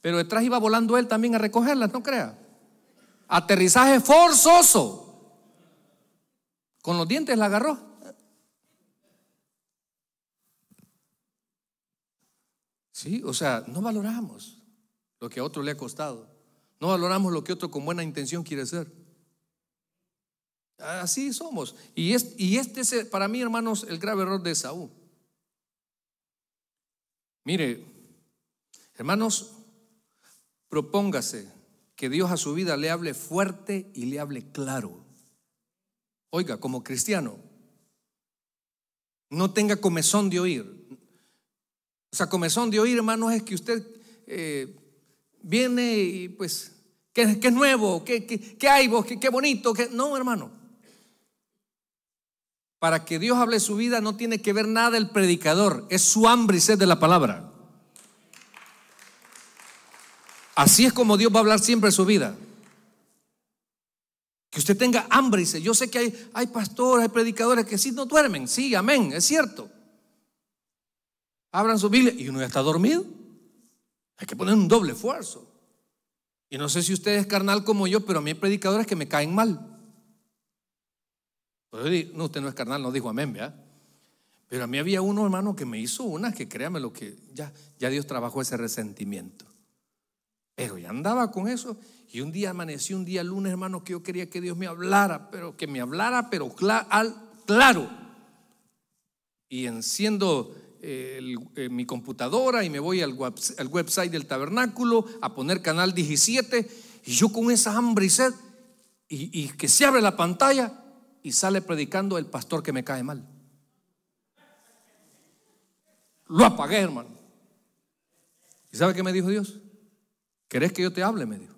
Pero detrás iba volando él también a recogerlas, no crea. Aterrizaje forzoso. Con los dientes la agarró. Sí, o sea, no valoramos lo que a otro le ha costado. No valoramos lo que otro con buena intención quiere ser. Así somos. Y, y este es, para mí, hermanos, el grave error de Saúl. Mire, hermanos, propóngase que Dios a su vida le hable fuerte y le hable claro. Oiga, como cristiano, no tenga comezón de oír. O sea, comezón de oír, hermanos, es que usted eh, viene y pues, ¿qué, es nuevo? ¿Qué, qué, qué hay vos? ¿Qué, bonito? ¿Qué? No, hermano. Para que Dios hable su vida no tiene que ver nada el predicador, es su hambre y sed de la palabra. Así es como Dios va a hablar siempre su vida. Que usted tenga hambre y sed. Yo sé que hay, hay pastores, hay predicadores que sí no duermen. Sí, amén, es cierto. Abran su Biblia y uno ya está dormido. Hay que poner un doble esfuerzo. Y no sé si usted es carnal como yo, pero a mí hay predicadores que me caen mal. no, usted no es carnal, no dijo amén, ¿verdad? Pero a mí había uno, hermano, que me hizo una que créame lo que ya, ya Dios trabajó ese resentimiento. Pero ya andaba con eso. Y un día amaneció un día lunes, hermano, que yo quería que Dios me hablara, pero que me hablara, pero claro. Y enciendo eh, mi computadora y me voy al, website del tabernáculo a poner canal 17 y yo con esa hambre y sed y, que se abre la pantalla y sale predicando el pastor que me cae mal. Lo apagué, hermano. ¿Y sabe qué me dijo Dios? ¿Querés que yo te hable? Me dijo.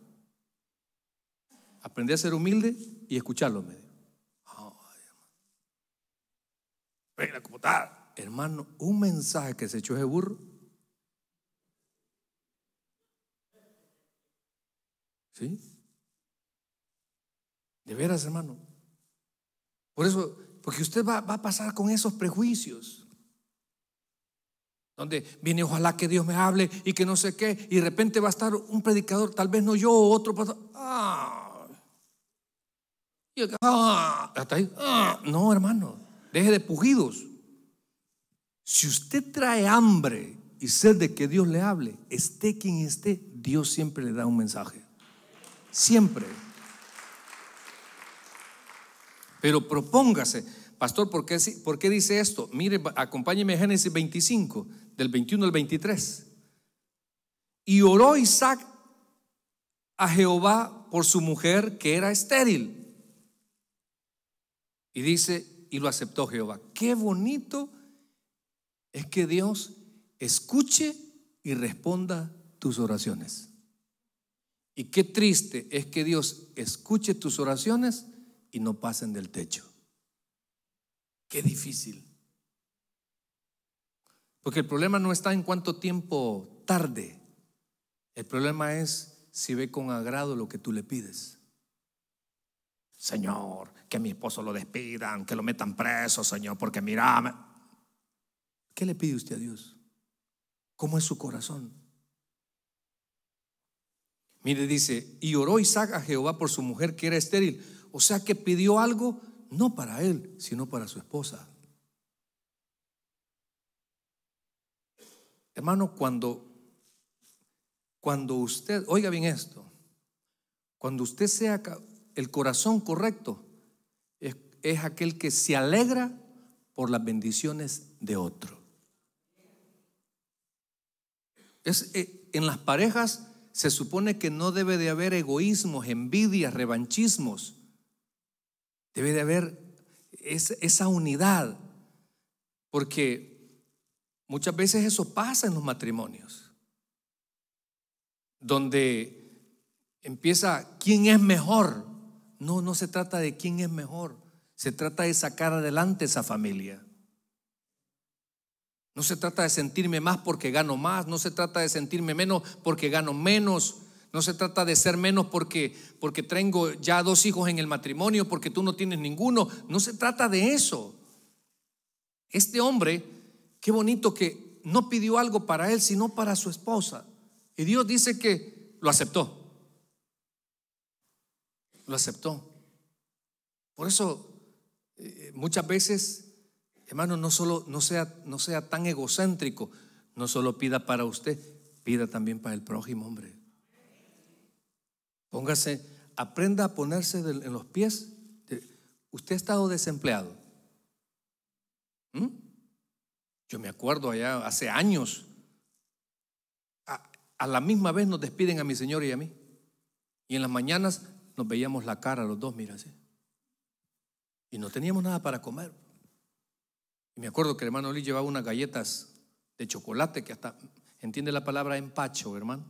Aprendí a ser humilde y escucharlo, me dijo. venga la computadora. Hermano, un mensaje que se echó ese burro. ¿Sí? De veras, hermano. Por eso, porque usted va, a pasar con esos prejuicios donde viene ojalá que Dios me hable y que no sé qué, y de repente va a estar un predicador, tal vez no yo, otro, ah, y ah, hasta ah, no hermano, deje de pugidos si usted trae hambre y sed de que Dios le hable, esté quien esté, Dios siempre le da un mensaje. Siempre. Pero propóngase, pastor, ¿por qué, dice esto? Mire, acompáñeme a Génesis 25, del 21 al 23. Y oró Isaac a Jehová por su mujer que era estéril. Y dice, y lo aceptó Jehová. Qué bonito es que Dios escuche y responda tus oraciones. Y qué triste es que Dios escuche tus oraciones y no pasen del techo. Qué difícil. Porque el problema no está en cuánto tiempo tarde. El problema es si ve con agrado lo que tú le pides. Señor, que a mi esposo lo despidan, que lo metan preso, Señor, porque mira, ¿Qué le pide usted a Dios? ¿Cómo es su corazón? Mire, dice, y oró Isaac a Jehová por su mujer que era estéril. O sea que pidió algo no para él, sino para su esposa. Hermano, cuando, cuando usted, oiga bien esto, cuando usted sea el corazón correcto, es, es aquel que se alegra por las bendiciones de otro. Eh, en las parejas se supone que no debe de haber egoísmos, envidias, revanchismos. Debe de haber esa unidad. Porque muchas veces eso pasa en los matrimonios. Donde empieza quién es mejor. No, no se trata de quién es mejor. Se trata de sacar adelante esa familia. No se trata de sentirme más porque gano más, no se trata de sentirme menos porque gano menos, no se trata de ser menos porque, porque tengo ya dos hijos en el matrimonio, porque tú no tienes ninguno, no se trata de eso. Este hombre, qué bonito que no pidió algo para él, sino para su esposa. Y Dios dice que lo aceptó. Lo aceptó. Por eso, eh, muchas veces hermano, no solo no sea, no sea tan egocéntrico, no solo pida para usted, pida también para el prójimo, hombre. Póngase, aprenda a ponerse en los pies. Usted ha estado desempleado. ¿Mm? Yo me acuerdo allá hace años. A, la misma vez nos despiden a mi señor y a mí. Y en las mañanas nos veíamos la cara los dos, mira así. Y no teníamos nada para comer. Y me acuerdo que el hermano Luis llevaba unas galletas de chocolate que hasta, entiende la palabra empacho, hermano.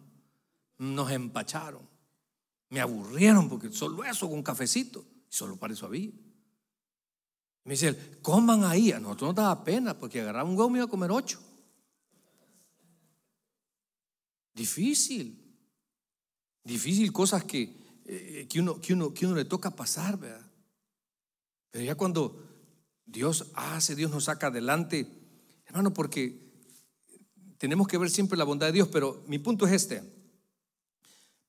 Nos empacharon. Me aburrieron porque solo eso con cafecito. Y solo para eso había. Me dice él, coman ahí. A nosotros nos daba pena porque agarraba un huevo y iba a comer ocho. Difícil. Difícil cosas que, eh, que, uno, que, uno, que uno le toca pasar, ¿verdad? Pero ya cuando Dios hace, Dios nos saca adelante. Hermano, porque tenemos que ver siempre la bondad de Dios, pero mi punto es este.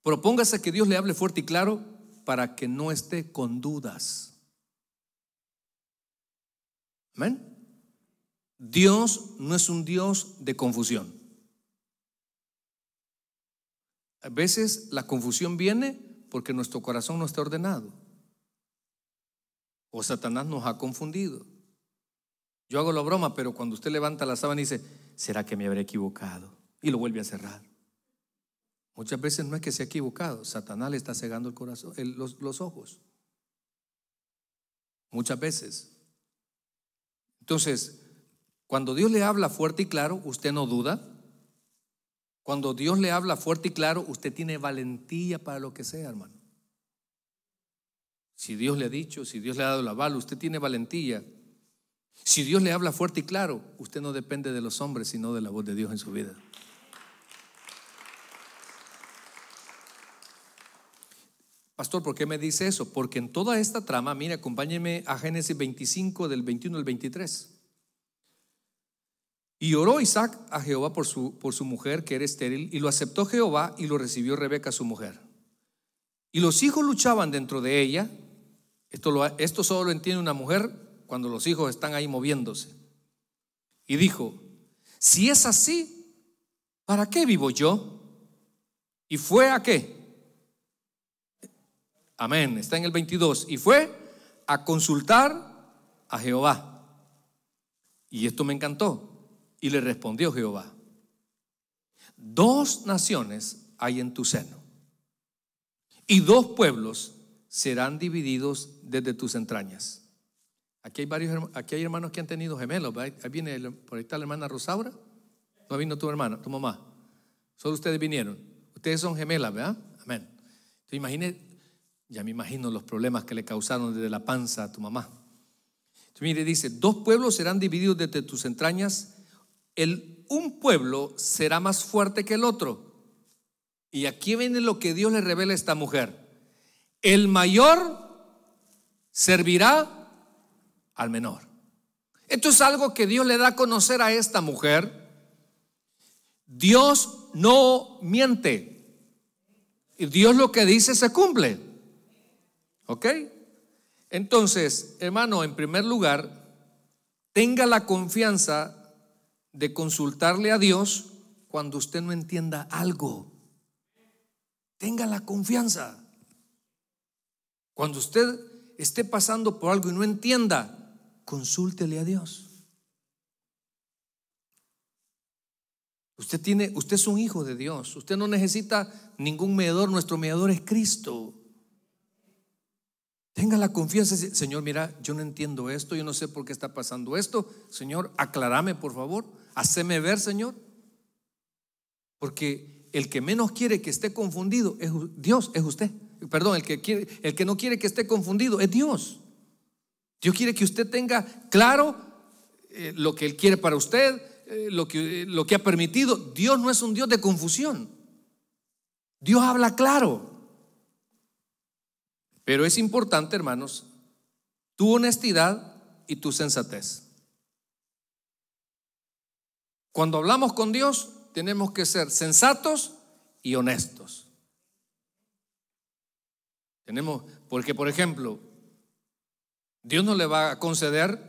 Propóngase que Dios le hable fuerte y claro para que no esté con dudas. Amén. Dios no es un Dios de confusión. A veces la confusión viene porque nuestro corazón no está ordenado o Satanás nos ha confundido. Yo hago la broma, pero cuando usted levanta la sábana y dice, ¿será que me habré equivocado? Y lo vuelve a cerrar. Muchas veces no es que se ha equivocado, Satanás le está cegando el corazón, los ojos. Muchas veces. Entonces, cuando Dios le habla fuerte y claro, usted no duda. Cuando Dios le habla fuerte y claro, usted tiene valentía para lo que sea, hermano. Si Dios le ha dicho, si Dios le ha dado la bala, usted tiene valentía. Si Dios le habla fuerte y claro, usted no depende de los hombres, sino de la voz de Dios en su vida. Pastor, ¿por qué me dice eso? Porque en toda esta trama, mire, acompáñeme a Génesis 25 del 21 al 23. Y oró Isaac a Jehová por su, por su mujer, que era estéril, y lo aceptó Jehová y lo recibió Rebeca, su mujer. Y los hijos luchaban dentro de ella, esto, solo lo entiende una mujer cuando los hijos están ahí moviéndose. Y dijo, si es así, ¿para qué vivo yo? ¿Y fue a qué? Amén, está en el 22. Y fue a consultar a Jehová. Y esto me encantó. Y le respondió Jehová, dos naciones hay en tu seno y dos pueblos serán divididos desde tus entrañas. Aquí hay, varios, aquí hay hermanos que han tenido gemelos. Ahí viene, por ahí está la hermana Rosaura. No vino tu hermana, tu mamá. Solo ustedes vinieron. Ustedes son gemelas, ¿verdad? Amén. Te ya me imagino los problemas que le causaron desde la panza a tu mamá. Entonces, mire, dice, dos pueblos serán divididos desde tus entrañas. El, un pueblo será más fuerte que el otro. Y aquí viene lo que Dios le revela a esta mujer. El mayor servirá al menor. Esto es algo que Dios le da a conocer a esta mujer. Dios no miente. Y Dios lo que dice se cumple. ¿Ok? Entonces, hermano, en primer lugar, tenga la confianza de consultarle a Dios cuando usted no entienda algo. Tenga la confianza. Cuando usted esté pasando por algo y no entienda, consúltele a Dios. Usted tiene, usted es un hijo de Dios. Usted no necesita ningún mediador, nuestro mediador es Cristo. Tenga la confianza, Señor, mira, yo no entiendo esto, yo no sé por qué está pasando esto. Señor, aclárame, por favor. Haceme ver, Señor. Porque el que menos quiere que esté confundido es Dios, es usted perdón, el que, el que no quiere que esté confundido es Dios. Dios quiere que usted tenga claro eh, lo que Él quiere para usted, eh, lo, que, eh, lo que ha permitido. Dios no es un Dios de confusión. Dios habla claro. Pero es importante, hermanos, tu honestidad y tu sensatez. Cuando hablamos con Dios, tenemos que ser sensatos y honestos. Tenemos, porque por ejemplo, Dios no le va a conceder,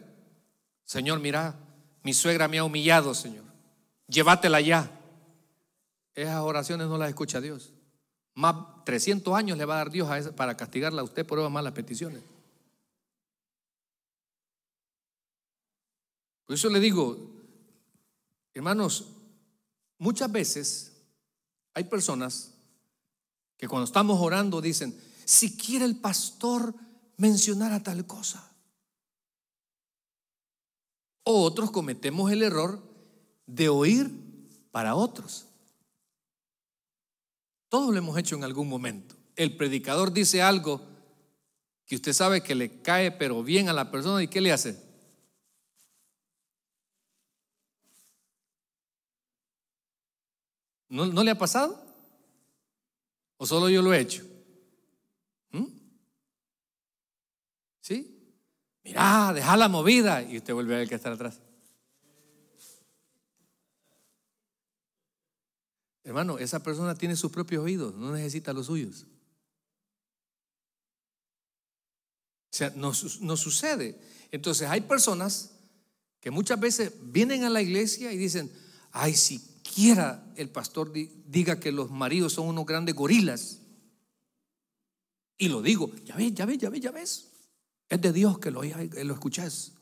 Señor, mira, mi suegra me ha humillado, Señor, llévatela ya. Esas oraciones no las escucha Dios. Más 300 años le va a dar Dios para castigarla a usted por esas malas peticiones. Por eso le digo, hermanos, muchas veces hay personas que cuando estamos orando dicen, siquiera el pastor mencionara tal cosa. O otros cometemos el error de oír para otros. Todos lo hemos hecho en algún momento. El predicador dice algo que usted sabe que le cae pero bien a la persona y ¿qué le hace? ¿No, ¿No, le ha pasado? ¿O solo yo lo he hecho? mirá, deja la movida. Y usted vuelve a ver que está atrás. Hermano, esa persona tiene sus propios oídos, no necesita los suyos. O sea, no sucede. Entonces hay personas que muchas veces vienen a la iglesia y dicen, ay, siquiera el pastor diga que los maridos son unos grandes gorilas. Y lo digo, ya ves, ya ves, ya ves, ya ves. Es de Dios que lo, eh, lo escuchás.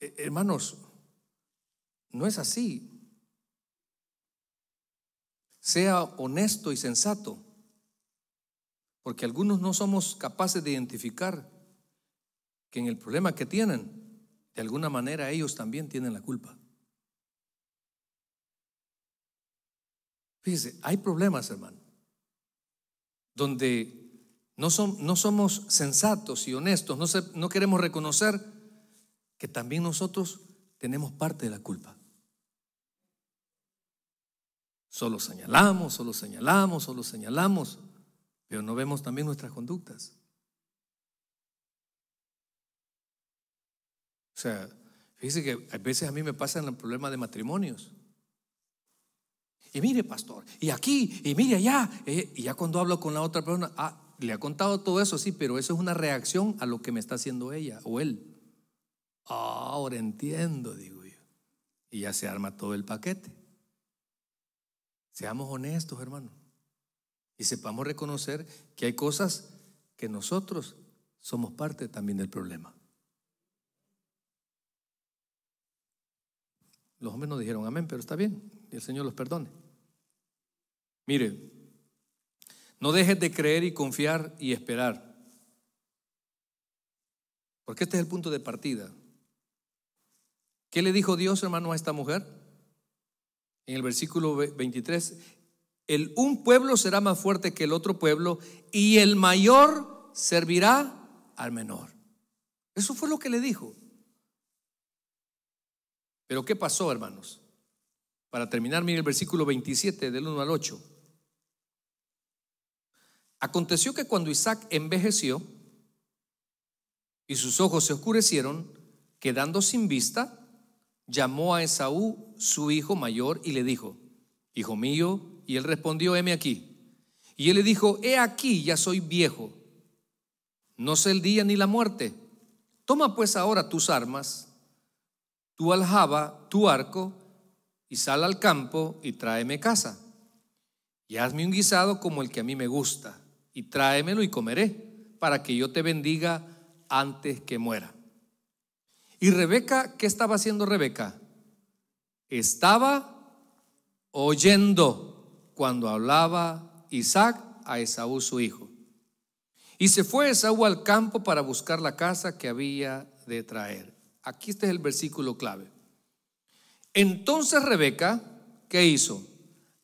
Eh, hermanos, no es así. Sea honesto y sensato, porque algunos no somos capaces de identificar que en el problema que tienen, de alguna manera ellos también tienen la culpa. Fíjese, hay problemas, hermano, donde no, son, no somos sensatos y honestos, no, no queremos reconocer que también nosotros tenemos parte de la culpa. Solo señalamos, solo señalamos, solo señalamos, pero no vemos también nuestras conductas. O sea, fíjese que a veces a mí me pasan el problema de matrimonios. Y mire, pastor, y aquí, y mire allá. Eh, y ya cuando hablo con la otra persona, ah, le ha contado todo eso, sí, pero eso es una reacción a lo que me está haciendo ella o él. ahora entiendo, digo yo. Y ya se arma todo el paquete. Seamos honestos, hermano. Y sepamos reconocer que hay cosas que nosotros somos parte también del problema. Los hombres nos dijeron amén, pero está bien. y El Señor los perdone. Mire, no dejes de creer y confiar y esperar. Porque este es el punto de partida. ¿Qué le dijo Dios, hermano, a esta mujer? En el versículo 23, el un pueblo será más fuerte que el otro pueblo y el mayor servirá al menor. Eso fue lo que le dijo. Pero ¿qué pasó, hermanos? Para terminar, mire el versículo 27 del 1 al 8. Aconteció que cuando Isaac envejeció y sus ojos se oscurecieron, quedando sin vista, llamó a Esaú, su hijo mayor, y le dijo, Hijo mío, y él respondió, heme aquí. Y él le dijo, he aquí, ya soy viejo, no sé el día ni la muerte. Toma pues ahora tus armas, tu aljaba, tu arco, y sal al campo y tráeme casa. Y hazme un guisado como el que a mí me gusta y tráemelo y comeré, para que yo te bendiga antes que muera. ¿Y Rebeca? ¿Qué estaba haciendo Rebeca? Estaba oyendo cuando hablaba Isaac a Esaú su hijo. Y se fue Esaú al campo para buscar la casa que había de traer. Aquí este es el versículo clave. Entonces Rebeca, ¿qué hizo?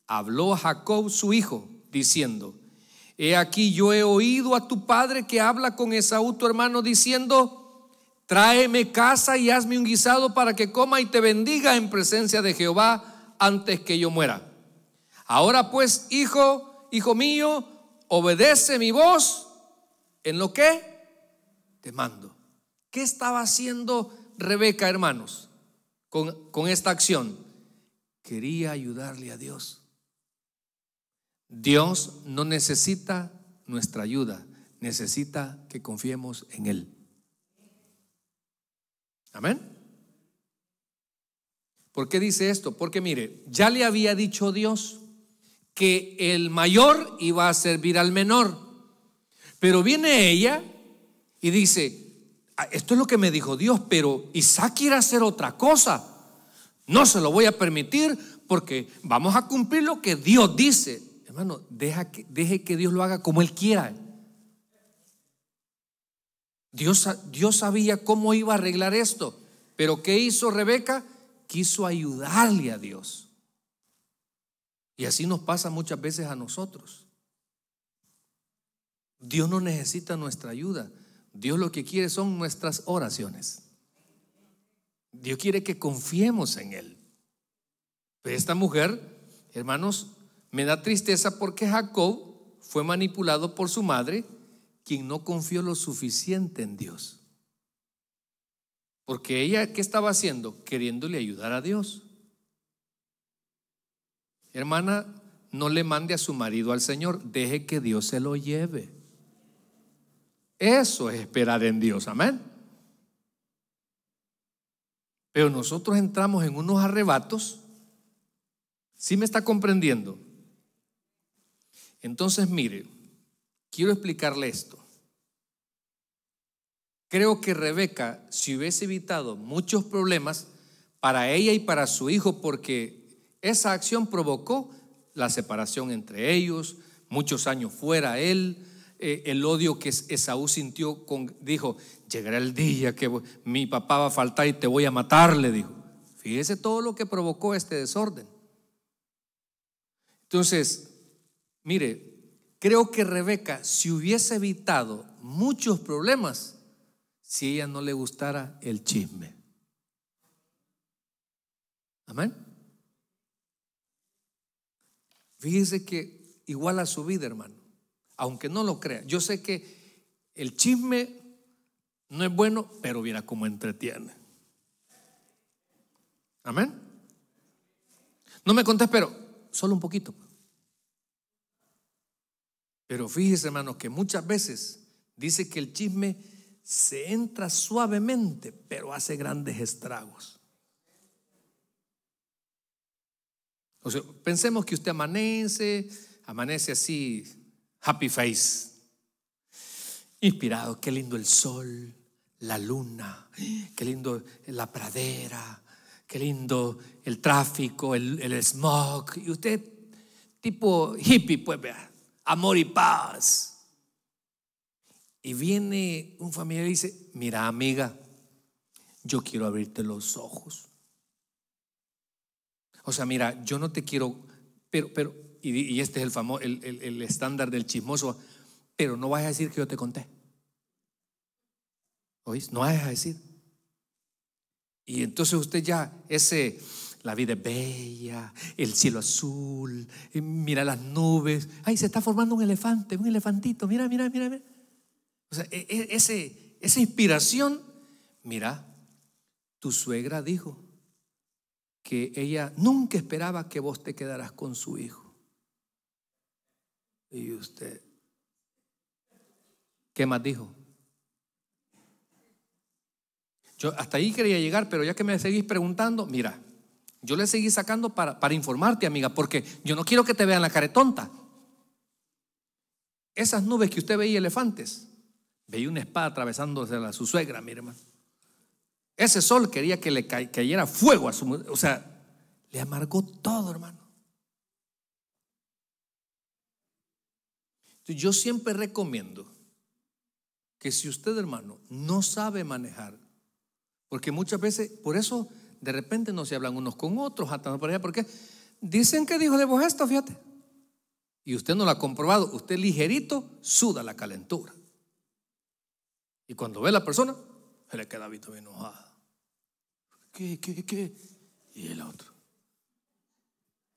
Habló a Jacob su hijo, diciendo, He aquí yo he oído a tu padre que habla con Esaú tu hermano diciendo, tráeme casa y hazme un guisado para que coma y te bendiga en presencia de Jehová antes que yo muera. Ahora pues, hijo, hijo mío, obedece mi voz en lo que te mando. ¿Qué estaba haciendo Rebeca, hermanos, con, con esta acción? Quería ayudarle a Dios. Dios no necesita nuestra ayuda, necesita que confiemos en Él. Amén. ¿Por qué dice esto? Porque mire, ya le había dicho Dios que el mayor iba a servir al menor. Pero viene ella y dice, ah, esto es lo que me dijo Dios, pero Isaac quiere hacer otra cosa. No se lo voy a permitir porque vamos a cumplir lo que Dios dice. Hermano, deja que, deje que Dios lo haga como Él quiera. Dios, Dios sabía cómo iba a arreglar esto, pero ¿qué hizo Rebeca? Quiso ayudarle a Dios. Y así nos pasa muchas veces a nosotros. Dios no necesita nuestra ayuda. Dios lo que quiere son nuestras oraciones. Dios quiere que confiemos en Él. Pero esta mujer, hermanos, me da tristeza porque Jacob fue manipulado por su madre, quien no confió lo suficiente en Dios. Porque ella, ¿qué estaba haciendo? Queriéndole ayudar a Dios. Hermana, no le mande a su marido al Señor, deje que Dios se lo lleve. Eso es esperar en Dios, amén. Pero nosotros entramos en unos arrebatos, ¿sí me está comprendiendo? Entonces, mire, quiero explicarle esto. Creo que Rebeca, si hubiese evitado muchos problemas para ella y para su hijo, porque esa acción provocó la separación entre ellos, muchos años fuera él, eh, el odio que Esaú sintió, con, dijo, llegará el día que mi papá va a faltar y te voy a matar, le dijo. Fíjese todo lo que provocó este desorden. Entonces, Mire, creo que Rebeca se hubiese evitado muchos problemas si ella no le gustara el chisme. Amén. Fíjese que igual a su vida, hermano, aunque no lo crea. Yo sé que el chisme no es bueno, pero mira cómo entretiene. Amén. No me contés pero solo un poquito. Pero fíjese, hermanos, que muchas veces dice que el chisme se entra suavemente, pero hace grandes estragos. O sea, pensemos que usted amanece, amanece así, happy face, inspirado, qué lindo el sol, la luna, qué lindo la pradera, qué lindo el tráfico, el, el smog, y usted tipo hippie, pues vea amor y paz. Y viene un familiar y dice, mira amiga, yo quiero abrirte los ojos. O sea, mira, yo no te quiero, pero, pero, y, este es el famoso, el, estándar del chismoso, pero no vas a decir que yo te conté. ¿Oís? No vas a decir. Y entonces usted ya, ese, la vida es bella, el cielo azul, eh, mira las nubes. Ay, se está formando un elefante, un elefantito. Mira, mira, mira, mira. O sea, e, e, ese, esa inspiración, mira, tu suegra dijo que ella nunca esperaba que vos te quedaras con su hijo. Y usted, ¿qué más dijo? Yo hasta ahí quería llegar, pero ya que me seguís preguntando, mira, yo le seguí sacando para, informarte, amiga, porque yo no quiero que te vean la cara tonta. Esas nubes que usted veía elefantes, veía una espada atravesándose a su suegra, mi hermano. Ese sol quería que le cayera fuego a su mujer. O sea, le amargó todo, hermano. Yo siempre recomiendo que si usted, hermano, no sabe manejar, porque muchas veces, por eso de repente no se hablan unos con otros, hasta por allá, porque dicen que dijo de vos esto, fíjate. Y usted no lo ha comprobado, usted ligerito suda la calentura. Y cuando ve a la persona, se le queda visto bien enojada. ¿Qué, qué, qué? Y el otro.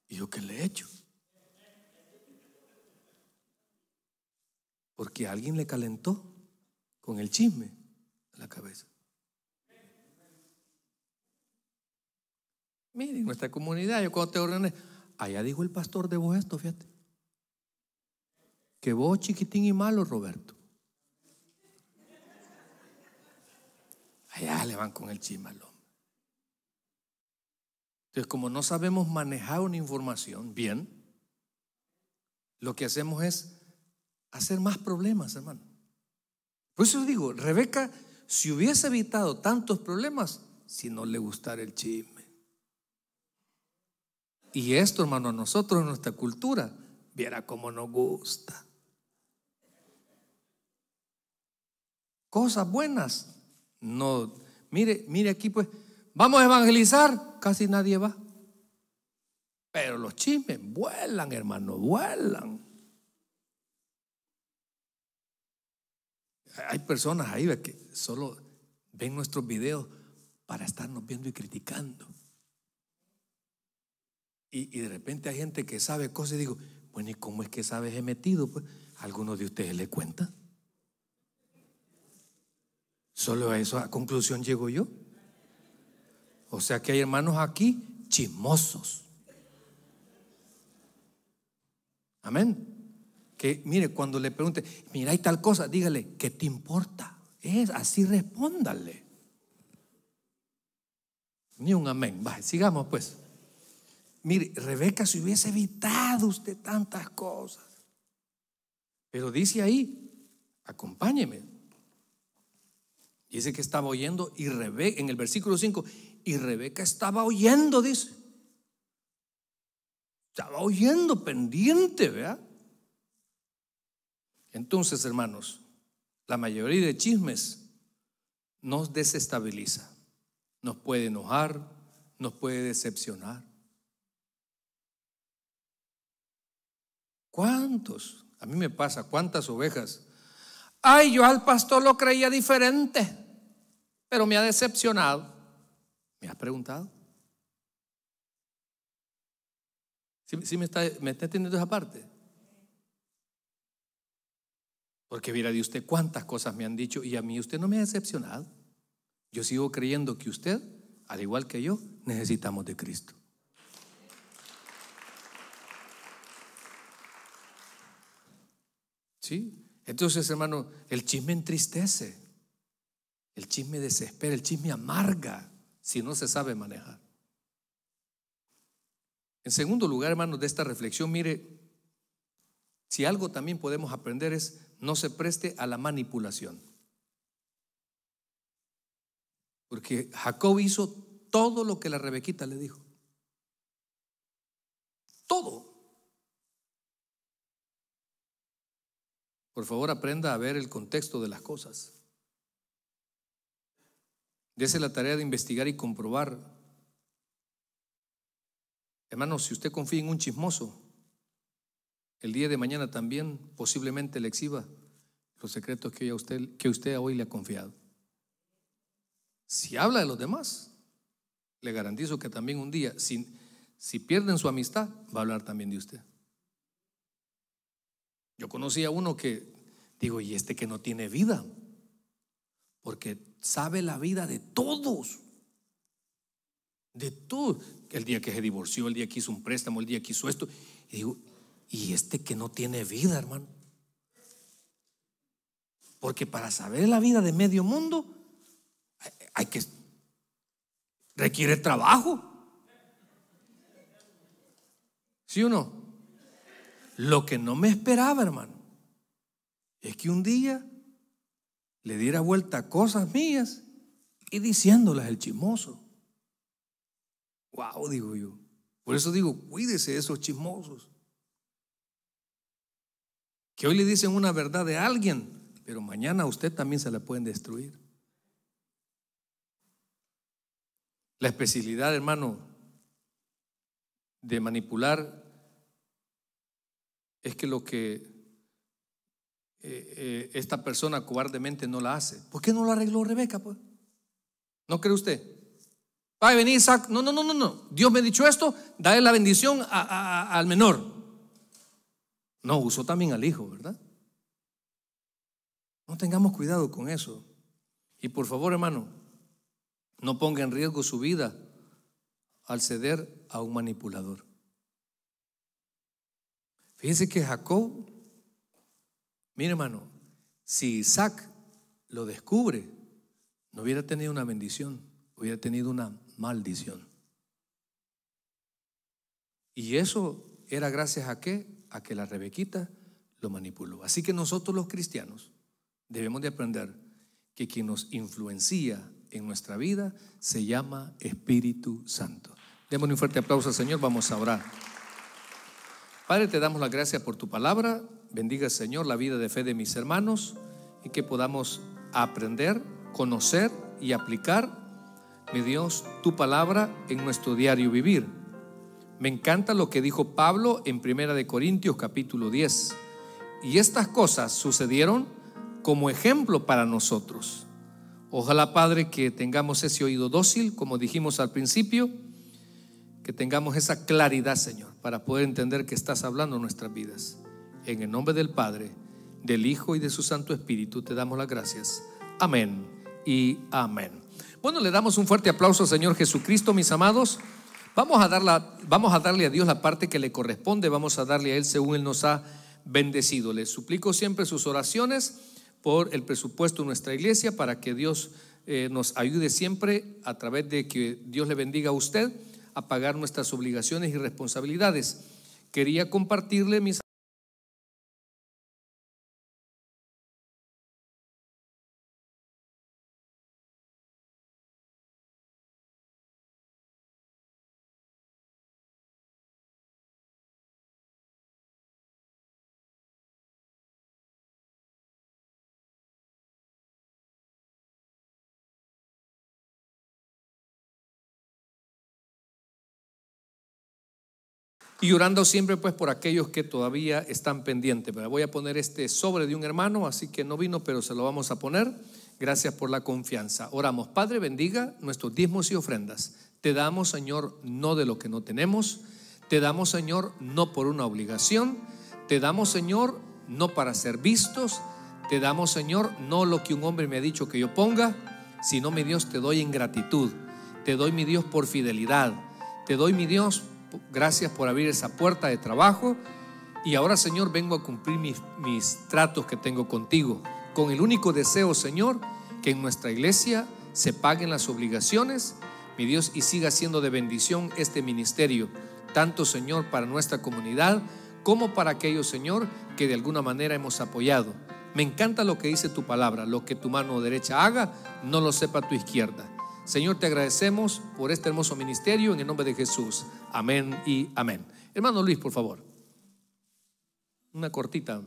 ¿Y yo qué le he hecho? Porque alguien le calentó con el chisme la cabeza. en nuestra comunidad, yo cuando te ordené, allá dijo el pastor de vos esto, fíjate. Que vos chiquitín y malo, Roberto. Allá le van con el hombre. Entonces, como no sabemos manejar una información bien, lo que hacemos es hacer más problemas, hermano. Por eso digo, Rebeca, si hubiese evitado tantos problemas, si no le gustara el chisme. Y esto, hermano, a nosotros, en nuestra cultura, viera cómo nos gusta. Cosas buenas. No, mire, mire aquí pues, vamos a evangelizar, casi nadie va. Pero los chismes vuelan, hermano, vuelan. Hay personas ahí que solo ven nuestros videos para estarnos viendo y criticando. Y, de repente hay gente que sabe cosas y digo, bueno, ¿y cómo es que sabes he metido? Pues, ¿a ¿alguno de ustedes le cuenta? Solo a esa conclusión llego yo. O sea que hay hermanos aquí chismosos. Amén. Que mire, cuando le pregunte, mira, hay tal cosa, dígale, ¿qué te importa? Es así, respóndale. Ni un amén. sigamos pues. Mire, Rebeca si hubiese evitado usted tantas cosas. Pero dice ahí, acompáñeme. Dice que estaba oyendo y Rebeca, en el versículo 5, y Rebeca estaba oyendo, dice. Estaba oyendo, pendiente, ¿verdad? Entonces, hermanos, la mayoría de chismes nos desestabiliza, nos puede enojar, nos puede decepcionar. ¿Cuántos? A mí me pasa, ¿cuántas ovejas? Ay, yo al pastor lo creía diferente, pero me ha decepcionado. ¿Me ha preguntado? ¿Sí, me, está, me está entendiendo esa parte? Porque mira de usted cuántas cosas me han dicho y a mí usted no me ha decepcionado. Yo sigo creyendo que usted, al igual que yo, necesitamos de Cristo. Entonces, hermano, el chisme entristece, el chisme desespera, el chisme amarga si no se sabe manejar. En segundo lugar, hermano, de esta reflexión, mire, si algo también podemos aprender es no se preste a la manipulación. Porque Jacob hizo todo lo que la Rebequita le dijo. Todo. Por favor, aprenda a ver el contexto de las cosas. Dese la tarea de investigar y comprobar. Hermano, si usted confía en un chismoso, el día de mañana también posiblemente le exhiba los secretos que, a usted, que usted hoy le ha confiado. Si habla de los demás, le garantizo que también un día, si pierden su amistad, va a hablar también de usted. Yo conocí a uno que digo, y este que no tiene vida, porque sabe la vida de todos, de todos. El día que se divorció, el día que hizo un préstamo, el día que hizo esto. Y digo, y este que no tiene vida, hermano. Porque para saber la vida de medio mundo, hay que requiere trabajo. ¿Sí o no? Lo que no me esperaba, hermano, es que un día le diera vuelta a cosas mías y diciéndolas el chismoso. Wow, digo yo. Por eso digo, cuídese de esos chismosos. Que hoy le dicen una verdad de alguien, pero mañana a usted también se la pueden destruir. La especialidad, hermano, de manipular es que lo que eh, eh, esta persona cobardemente no la hace. ¿Por qué no lo arregló Rebeca? Pues? ¿No cree usted? Va a venir No, no, no, no, no. Dios me ha dicho esto, dale la bendición al menor. No, usó también al hijo, ¿verdad? No tengamos cuidado con eso. Y por favor, hermano, no ponga en riesgo su vida al ceder a un manipulador. Fíjense que Jacob, mire hermano, si Isaac lo descubre, no hubiera tenido una bendición, hubiera tenido una maldición. Y eso era gracias a qué? A que la Rebequita lo manipuló. Así que nosotros los cristianos debemos de aprender que quien nos influencia en nuestra vida se llama Espíritu Santo. Démosle un fuerte aplauso al Señor, vamos a orar. Padre, te damos la gracias por tu palabra. Bendiga, Señor, la vida de fe de mis hermanos y que podamos aprender, conocer y aplicar, mi Dios, tu palabra en nuestro diario vivir. Me encanta lo que dijo Pablo en Primera de Corintios capítulo 10. Y estas cosas sucedieron como ejemplo para nosotros. Ojalá, Padre, que tengamos ese oído dócil, como dijimos al principio, que tengamos esa claridad, Señor, para poder entender que estás hablando en nuestras vidas. En el nombre del Padre, del Hijo y de su Santo Espíritu te damos las gracias. Amén y amén. Bueno, le damos un fuerte aplauso al Señor Jesucristo, mis amados. Vamos a, vamos a darle a Dios la parte que le corresponde, vamos a darle a Él según Él nos ha bendecido. Les suplico siempre sus oraciones por el presupuesto de nuestra iglesia para que Dios eh, nos ayude siempre a través de que Dios le bendiga a usted a pagar nuestras obligaciones y responsabilidades. Quería compartirle mis Y orando siempre pues por aquellos que todavía están pendientes. Pero voy a poner este sobre de un hermano, así que no vino, pero se lo vamos a poner. Gracias por la confianza. Oramos, Padre, bendiga nuestros diezmos y ofrendas. Te damos, Señor, no de lo que no tenemos. Te damos, Señor, no por una obligación. Te damos, Señor, no para ser vistos. Te damos, Señor, no lo que un hombre me ha dicho que yo ponga, sino, mi Dios, te doy en gratitud. Te doy, mi Dios, por fidelidad. Te doy, mi Dios, gracias por abrir esa puerta de trabajo. Y ahora, Señor, vengo a cumplir mis, tratos que tengo contigo, con el único deseo, Señor, que en nuestra iglesia se paguen las obligaciones, mi Dios, y siga siendo de bendición este ministerio, tanto, Señor, para nuestra comunidad como para aquellos, Señor, que de alguna manera hemos apoyado. Me encanta lo que dice tu palabra, lo que tu mano derecha haga, no lo sepa tu izquierda. Señor, te agradecemos por este hermoso ministerio en el nombre de Jesús. Amén y amén. Hermano Luis, por favor. Una cortita.